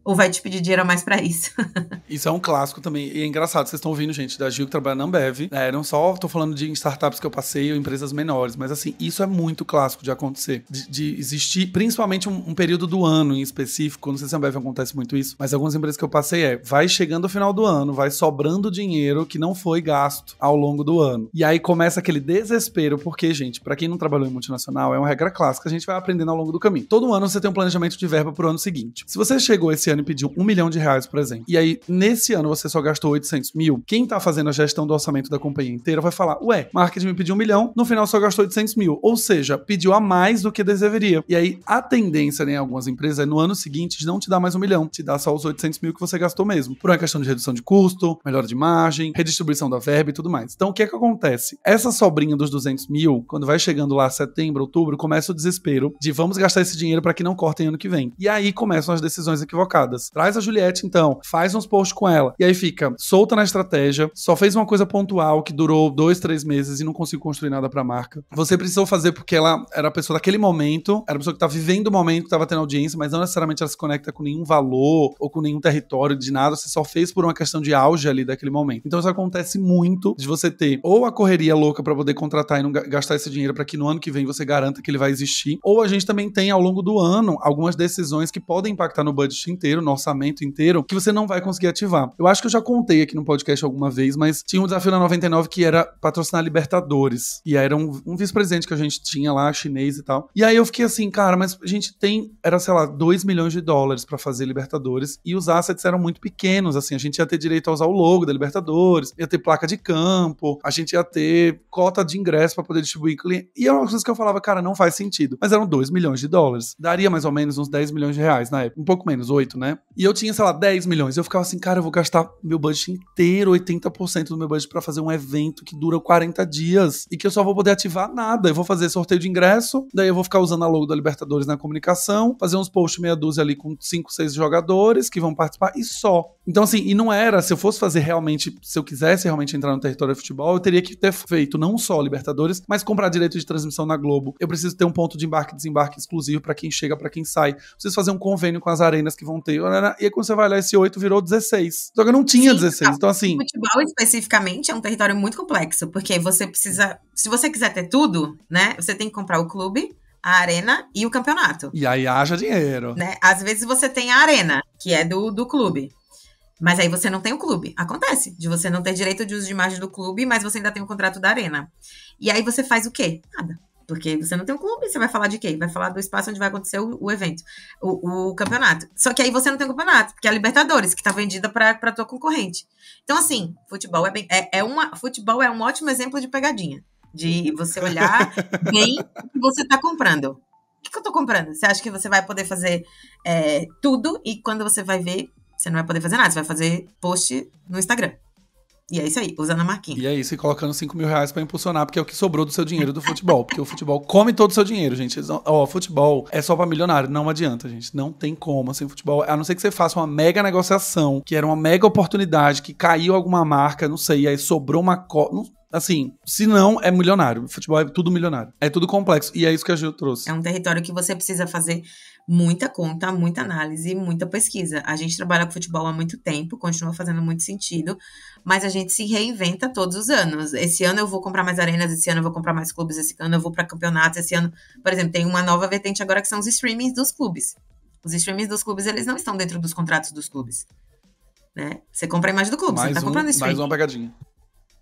ou vai te pedir dinheiro a mais para isso. isso é um clássico também. E é engraçado, vocês estão ouvindo, gente, da Gil que trabalha na Ambev. É, não só tô falando de startups que eu passei ou empresas menores, mas assim, isso é muito clássico de acontecer. De, de existir, principalmente um, um, período do ano em específico. Não sei se a Ambev acontece muito isso, mas algumas empresas que eu passei é, vai chegando o final do ano, vai sobrando dinheiro que não foi gasto ao longo do ano. E aí começa aquele desespero, porque, gente, para quem não trabalhou em multinacional, é uma regra clássica, a gente vai aprendendo ao longo do caminho. Todo ano você tem um planejamento de verba pro ano seguinte. Se você chegou esse ano e pediu um milhão de reais, por exemplo. E aí, nesse ano, você só gastou 800 mil. Quem tá fazendo a gestão do orçamento da companhia inteira vai falar, ué, marketing me pediu um milhão, no final só gastou 800 mil. Ou seja, pediu a mais do que deveria. E aí, a tendência né, em algumas empresas é no ano seguinte não te dar mais um milhão, te dá só os 800 mil que você gastou mesmo. Por uma questão de redução de custo, melhora de margem, redistribuição da verba e tudo mais. Então, o que é que acontece? Essa sobrinha dos 200 mil, quando vai chegando lá setembro, outubro, começa o desespero de vamos gastar esse dinheiro para que não cortem ano que vem. E aí começam as decisões equivocadas. Traz a Juliette, então, faz uns posts com ela. E aí fica solta na estratégia, só fez uma coisa pontual que durou dois, três meses e não conseguiu construir nada pra marca. Você precisou fazer porque ela era a pessoa daquele momento, era a pessoa que tá vivendo o momento, que tava tendo audiência, mas não necessariamente ela se conecta com nenhum valor ou com nenhum território, de nada. Você só fez por uma questão de auge ali daquele momento. Então isso acontece muito de você ter ou a correria louca para poder contratar e não gastar esse dinheiro para que no ano que vem você garanta que ele vai existir, ou a gente também tem ao longo do ano algumas decisões que podem impactar no budget inteiro inteiro, no orçamento inteiro, que você não vai conseguir ativar. Eu acho que eu já contei aqui no podcast alguma vez, mas tinha um desafio na 99 que era patrocinar Libertadores. E aí era um, um vice-presidente que a gente tinha lá, chinês e tal. E aí eu fiquei assim, cara, mas a gente tem, era, sei lá, 2 milhões de dólares para fazer Libertadores e os assets eram muito pequenos, assim, a gente ia ter direito a usar o logo da Libertadores, ia ter placa de campo, a gente ia ter cota de ingresso para poder distribuir cliente. E era é uma coisa que eu falava, cara, não faz sentido. Mas eram 2 milhões de dólares. Daria mais ou menos uns 10 milhões de reais na época, um pouco menos, 8, né? E eu tinha, sei lá, 10 milhões. Eu ficava assim, cara, eu vou gastar meu budget inteiro, 80% do meu budget para fazer um evento que dura 40 dias e que eu só vou poder ativar nada. Eu vou fazer sorteio de ingresso, daí eu vou ficar usando a logo da Libertadores na comunicação, fazer uns posts meia dúzia ali com 5, 6 jogadores que vão participar e só. Então, assim, e não era, se eu fosse fazer realmente, se eu quisesse realmente entrar no território de futebol, eu teria que ter feito não só Libertadores, mas comprar direito de transmissão na Globo. Eu preciso ter um ponto de embarque e desembarque exclusivo para quem chega, para quem sai. Preciso fazer um convênio com as arenas que vão ter né, e aí, quando você vai lá, esse 8 virou 16. Só que não tinha Sim, 16. Então, assim. Futebol, especificamente, é um território muito complexo, porque você precisa. Se você quiser ter tudo, né? Você tem que comprar o clube, a arena e o campeonato. E aí haja dinheiro. Né? Às vezes você tem a arena, que é do, do clube. Mas aí você não tem o clube. Acontece de você não ter direito de uso de imagem do clube, mas você ainda tem o contrato da arena. E aí você faz o quê? Nada. Porque você não tem um clube, você vai falar de quê? Vai falar do espaço onde vai acontecer o, o evento, o, o, campeonato. Só que aí você não tem um campeonato, porque é a Libertadores, que está vendida para tua concorrente. Então, assim, futebol é bem. É, é uma, futebol é um ótimo exemplo de pegadinha. De você olhar bem o que você está comprando. O que, que eu estou comprando? Você acha que você vai poder fazer é, tudo e quando você vai ver, você não vai poder fazer nada, você vai fazer post no Instagram. E é isso aí, usando a marquinha. E é isso, e colocando 5 mil reais pra impulsionar, porque é o que sobrou do seu dinheiro do futebol. Porque o futebol come todo o seu dinheiro, gente. Ó, oh, futebol é só pra milionário. Não adianta, gente. Não tem como, assim, futebol. A não ser que você faça uma mega negociação, que era uma mega oportunidade, que caiu alguma marca, não sei, aí sobrou uma... Assim, se não, é milionário. Futebol é tudo milionário. É tudo complexo. E é isso que a Gil trouxe. É um território que você precisa fazer muita conta, muita análise, muita pesquisa. A gente trabalha com futebol há muito tempo, continua fazendo muito sentido, mas a gente se reinventa todos os anos. Esse ano eu vou comprar mais arenas, esse ano eu vou comprar mais clubes, esse ano eu vou para campeonatos, esse ano, por exemplo, tem uma nova vertente agora que são os streamings dos clubes. Os streamings dos clubes, eles não estão dentro dos contratos dos clubes. Né? Você compra a imagem do clube, mais você tá um, comprando streaming. Mais uma pegadinha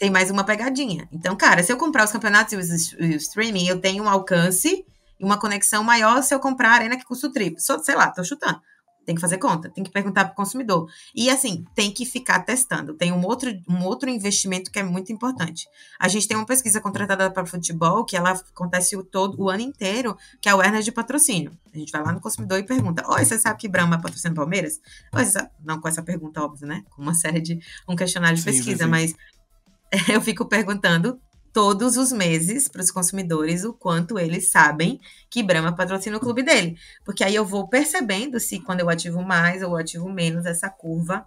tem mais uma pegadinha. Então, cara, se eu comprar os campeonatos e o, streaming, eu tenho um alcance e uma conexão maior se eu comprar a arena que custa o triplo. sei lá, tô chutando. Tem que fazer conta, tem que perguntar pro consumidor. E assim, tem que ficar testando. Tem um outro, um outro investimento que é muito importante. A gente tem uma pesquisa contratada para futebol, que ela acontece o, todo, o ano inteiro, que é o awareness de patrocínio. A gente vai lá no consumidor e pergunta: Oi, você sabe que Brahma patrocina Palmeiras? Não com essa pergunta, óbvio, né? Com uma série de. um questionário de Sim, pesquisa, mas é eu fico perguntando todos os meses para os consumidores o quanto eles sabem que Brahma patrocina o clube dele. Porque aí eu vou percebendo se quando eu ativo mais ou ativo menos essa curva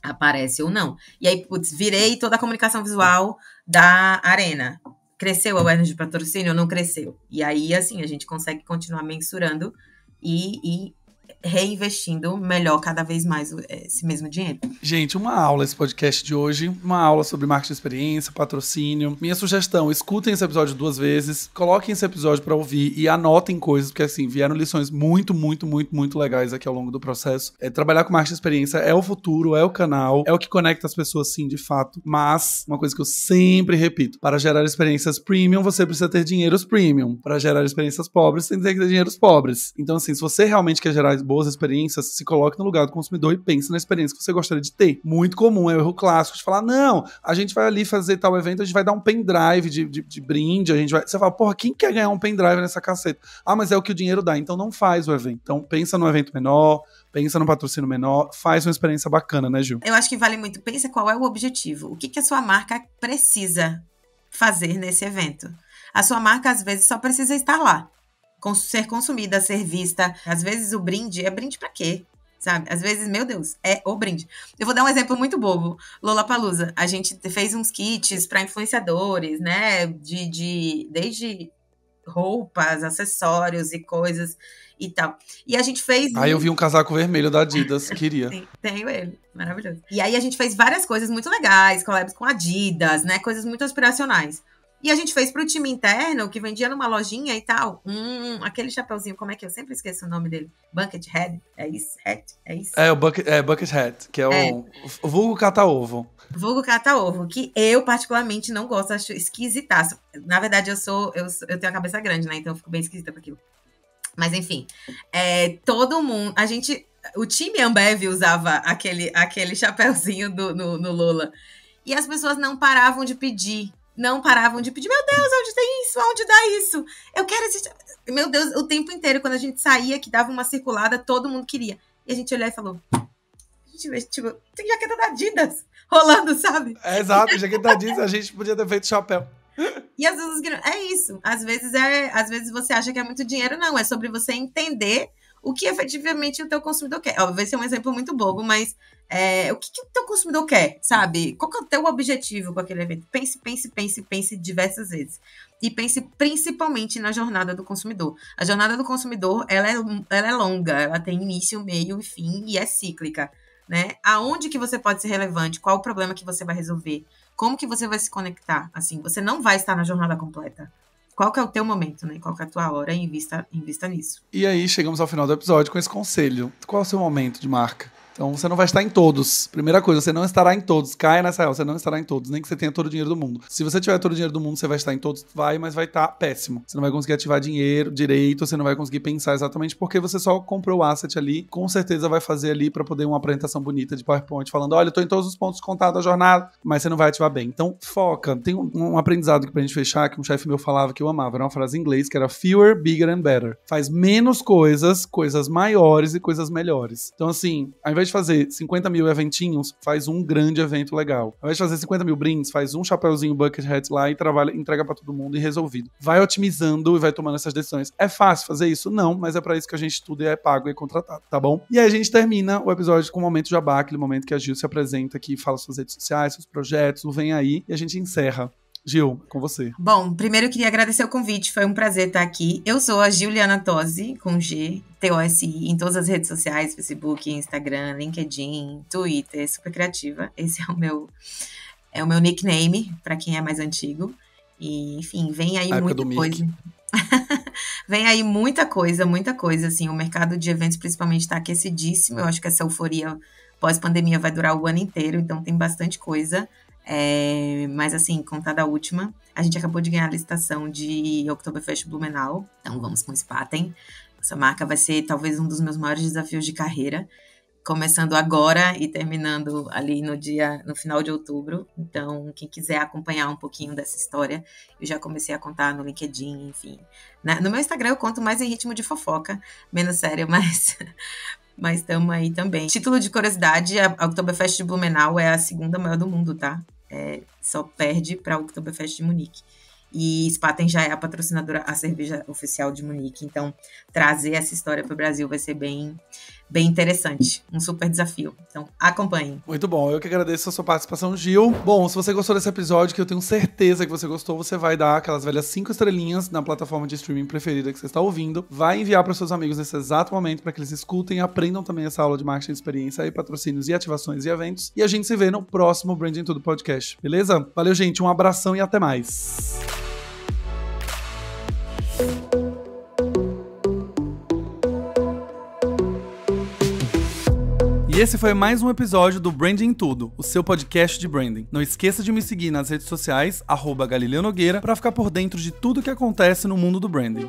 aparece ou não. E aí, putz, virei toda a comunicação visual da arena. Cresceu a awareness de patrocínio ou não cresceu? E aí, assim, a gente consegue continuar mensurando e, e reinvestindo melhor cada vez mais esse mesmo dinheiro. Gente, uma aula esse podcast de hoje, uma aula sobre marketing de experiência, patrocínio. Minha sugestão, escutem esse episódio duas vezes, coloquem esse episódio para ouvir e anotem coisas, porque assim, vieram lições muito, muito, muito, muito legais aqui ao longo do processo. É, trabalhar com marketing de experiência é o futuro, é o canal, é o que conecta as pessoas sim, de fato, mas uma coisa que eu sempre repito, para gerar experiências premium, você precisa ter dinheiros premium. Para gerar experiências pobres, você tem que ter dinheiros pobres. Então assim, se você realmente quer gerar boas experiências, se coloque no lugar do consumidor e pense na experiência que você gostaria de ter. Muito comum é o erro clássico de falar: não, a gente vai ali fazer tal evento, a gente vai dar um pendrive de, de, de brinde, a gente vai. Você fala, porra, quem quer ganhar um pendrive nessa caceta? Ah, mas é o que o dinheiro dá, então não faz o evento. Então pensa num evento menor, pensa no patrocínio menor, faz uma experiência bacana, né, Gil? Eu acho que vale muito. Pensa qual é o objetivo. O que, que a sua marca precisa fazer nesse evento? A sua marca, às vezes, só precisa estar lá ser consumida, ser vista. Às vezes o brinde é brinde para quê? Sabe? Às vezes, meu Deus, é o brinde. Eu vou dar um exemplo muito bobo. Lola Palusa, a gente fez uns kits para influenciadores, né? De, de desde roupas, acessórios e coisas e tal. E a gente fez. Aí eu vi um casaco vermelho da Adidas, queria. Sim, tenho ele, maravilhoso. E aí a gente fez várias coisas muito legais, collabs com Adidas, né? Coisas muito aspiracionais. E a gente fez para o time interno, que vendia numa lojinha e tal, um, aquele chapeuzinho, como é que é? eu sempre esqueço o nome dele? Bucket Head? É isso? Hat? É isso? É, o bucket, é, bucket que é, é. o, o vulgo cata-ovo. Vulgo cata-ovo, que eu particularmente não gosto, acho esquisitaço. Na verdade, eu sou, eu, eu tenho a cabeça grande, né? Então eu fico bem esquisita com aquilo. Mas enfim, é, todo mundo. A gente. O time Ambev usava aquele, aquele chapeuzinho do, no, no Lula. E as pessoas não paravam de pedir não paravam de pedir: Meu Deus, onde tem isso? Onde dá isso? Eu quero assistir. Meu Deus, o tempo inteiro, quando a gente saía, que dava uma circulada, todo mundo queria. E a gente olhava e falou: tipo, tem jaqueta da Adidas rolando, sabe? É, exato, jaqueta da Adidas, a gente podia ter feito chapéu. E às vezes é isso. Às vezes é, às vezes você acha que é muito dinheiro, não. É sobre você entender o que efetivamente o teu consumidor quer. Ó, vai ser um exemplo muito bobo, mas é, o que, que, o teu consumidor quer, sabe? Qual que é o teu objetivo com aquele evento? Pense, pense, pense, pense diversas vezes. E pense principalmente na jornada do consumidor. A jornada do consumidor, ela é, ela é longa, ela tem início, meio e fim, e é cíclica, né? Aonde que você pode ser relevante? Qual o problema que você vai resolver? Como que você vai se conectar? Assim, você não vai estar na jornada completa qual que é o teu momento, né? Qual que é a tua hora em vista, em vista nisso. E aí chegamos ao final do episódio com esse conselho. Qual é o seu momento de marca? Então você não vai estar em todos. Primeira coisa, você não estará em todos. Caia nessa real, você não estará em todos, nem que você tenha todo o dinheiro do mundo. Se você tiver todo o dinheiro do mundo, você vai estar em todos, vai, mas vai estar péssimo. Você não vai conseguir ativar dinheiro direito, você não vai conseguir pensar exatamente porque você só comprou o asset ali, com certeza vai fazer ali para poder uma apresentação bonita de PowerPoint falando, olha, eu tô em todos os pontos contados da jornada, mas você não vai ativar bem. Então foca. Tem um, um aprendizado que pra gente fechar que um chefe meu falava que eu amava, era uma frase em inglês que era fewer, bigger and better. Faz menos coisas, coisas maiores e coisas melhores. Então assim, ao invés de fazer 50 mil eventinhos, faz um grande evento legal. Ao invés de fazer 50 mil brindes, faz um chapéuzinho bucket hat lá e trabalha, entrega para todo mundo e resolvido. Vai otimizando e vai tomando essas decisões. É fácil fazer isso? Não, mas é para isso que a gente estuda e é pago e é contratado, tá bom? E aí a gente termina o episódio com o momento jabá, aquele momento que a Gil se apresenta aqui, fala suas redes sociais, seus projetos, o vem aí e a gente encerra Gil, com você. Bom, primeiro eu queria agradecer o convite, foi um prazer estar aqui. Eu sou a Juliana Tosi, com G, T-O-S-I, em todas as redes sociais, Facebook, Instagram, LinkedIn, Twitter, super criativa. Esse é o meu, é o meu nickname, para quem é mais antigo. E, enfim, vem aí muita coisa. Vem aí muita coisa, muita coisa, assim, o mercado de eventos principalmente está aquecidíssimo, eu acho que essa euforia pós-pandemia vai durar o ano inteiro, então tem bastante coisa é, mas assim, contada a última, a gente acabou de ganhar a licitação de Oktoberfest Blumenau, então vamos com Spaten. Essa marca vai ser talvez um dos meus maiores desafios de carreira, começando agora e terminando ali no dia, no final de outubro. Então, quem quiser acompanhar um pouquinho dessa história, eu já comecei a contar no LinkedIn, enfim. Na, no meu Instagram eu conto mais em ritmo de fofoca, menos sério, mas mas aí também. Título de curiosidade, a Oktoberfest de Blumenau é a segunda maior do mundo, tá? é, só perde para o Oktoberfest de Munique. E Spaten já é a patrocinadora, a cerveja oficial de Munique. Então, trazer essa história para o Brasil vai ser bem bem interessante. Um super desafio. Então, acompanhe. Muito bom. Eu que agradeço a sua participação, Gil. Bom, se você gostou desse episódio, que eu tenho certeza que você gostou, você vai dar aquelas velhas cinco estrelinhas na plataforma de streaming preferida que você está ouvindo. Vai enviar para seus amigos nesse exato momento para que eles escutem e aprendam também essa aula de marketing de experiência e patrocínios e ativações e eventos. E a gente se vê no próximo Branding Tudo Podcast, beleza? Valeu, gente. Um abração e até mais. esse foi mais um episódio do Branding Tudo, o seu podcast de branding. Não esqueça de me seguir nas redes sociais, arroba Galileu Nogueira, para ficar por dentro de tudo que acontece no mundo do branding.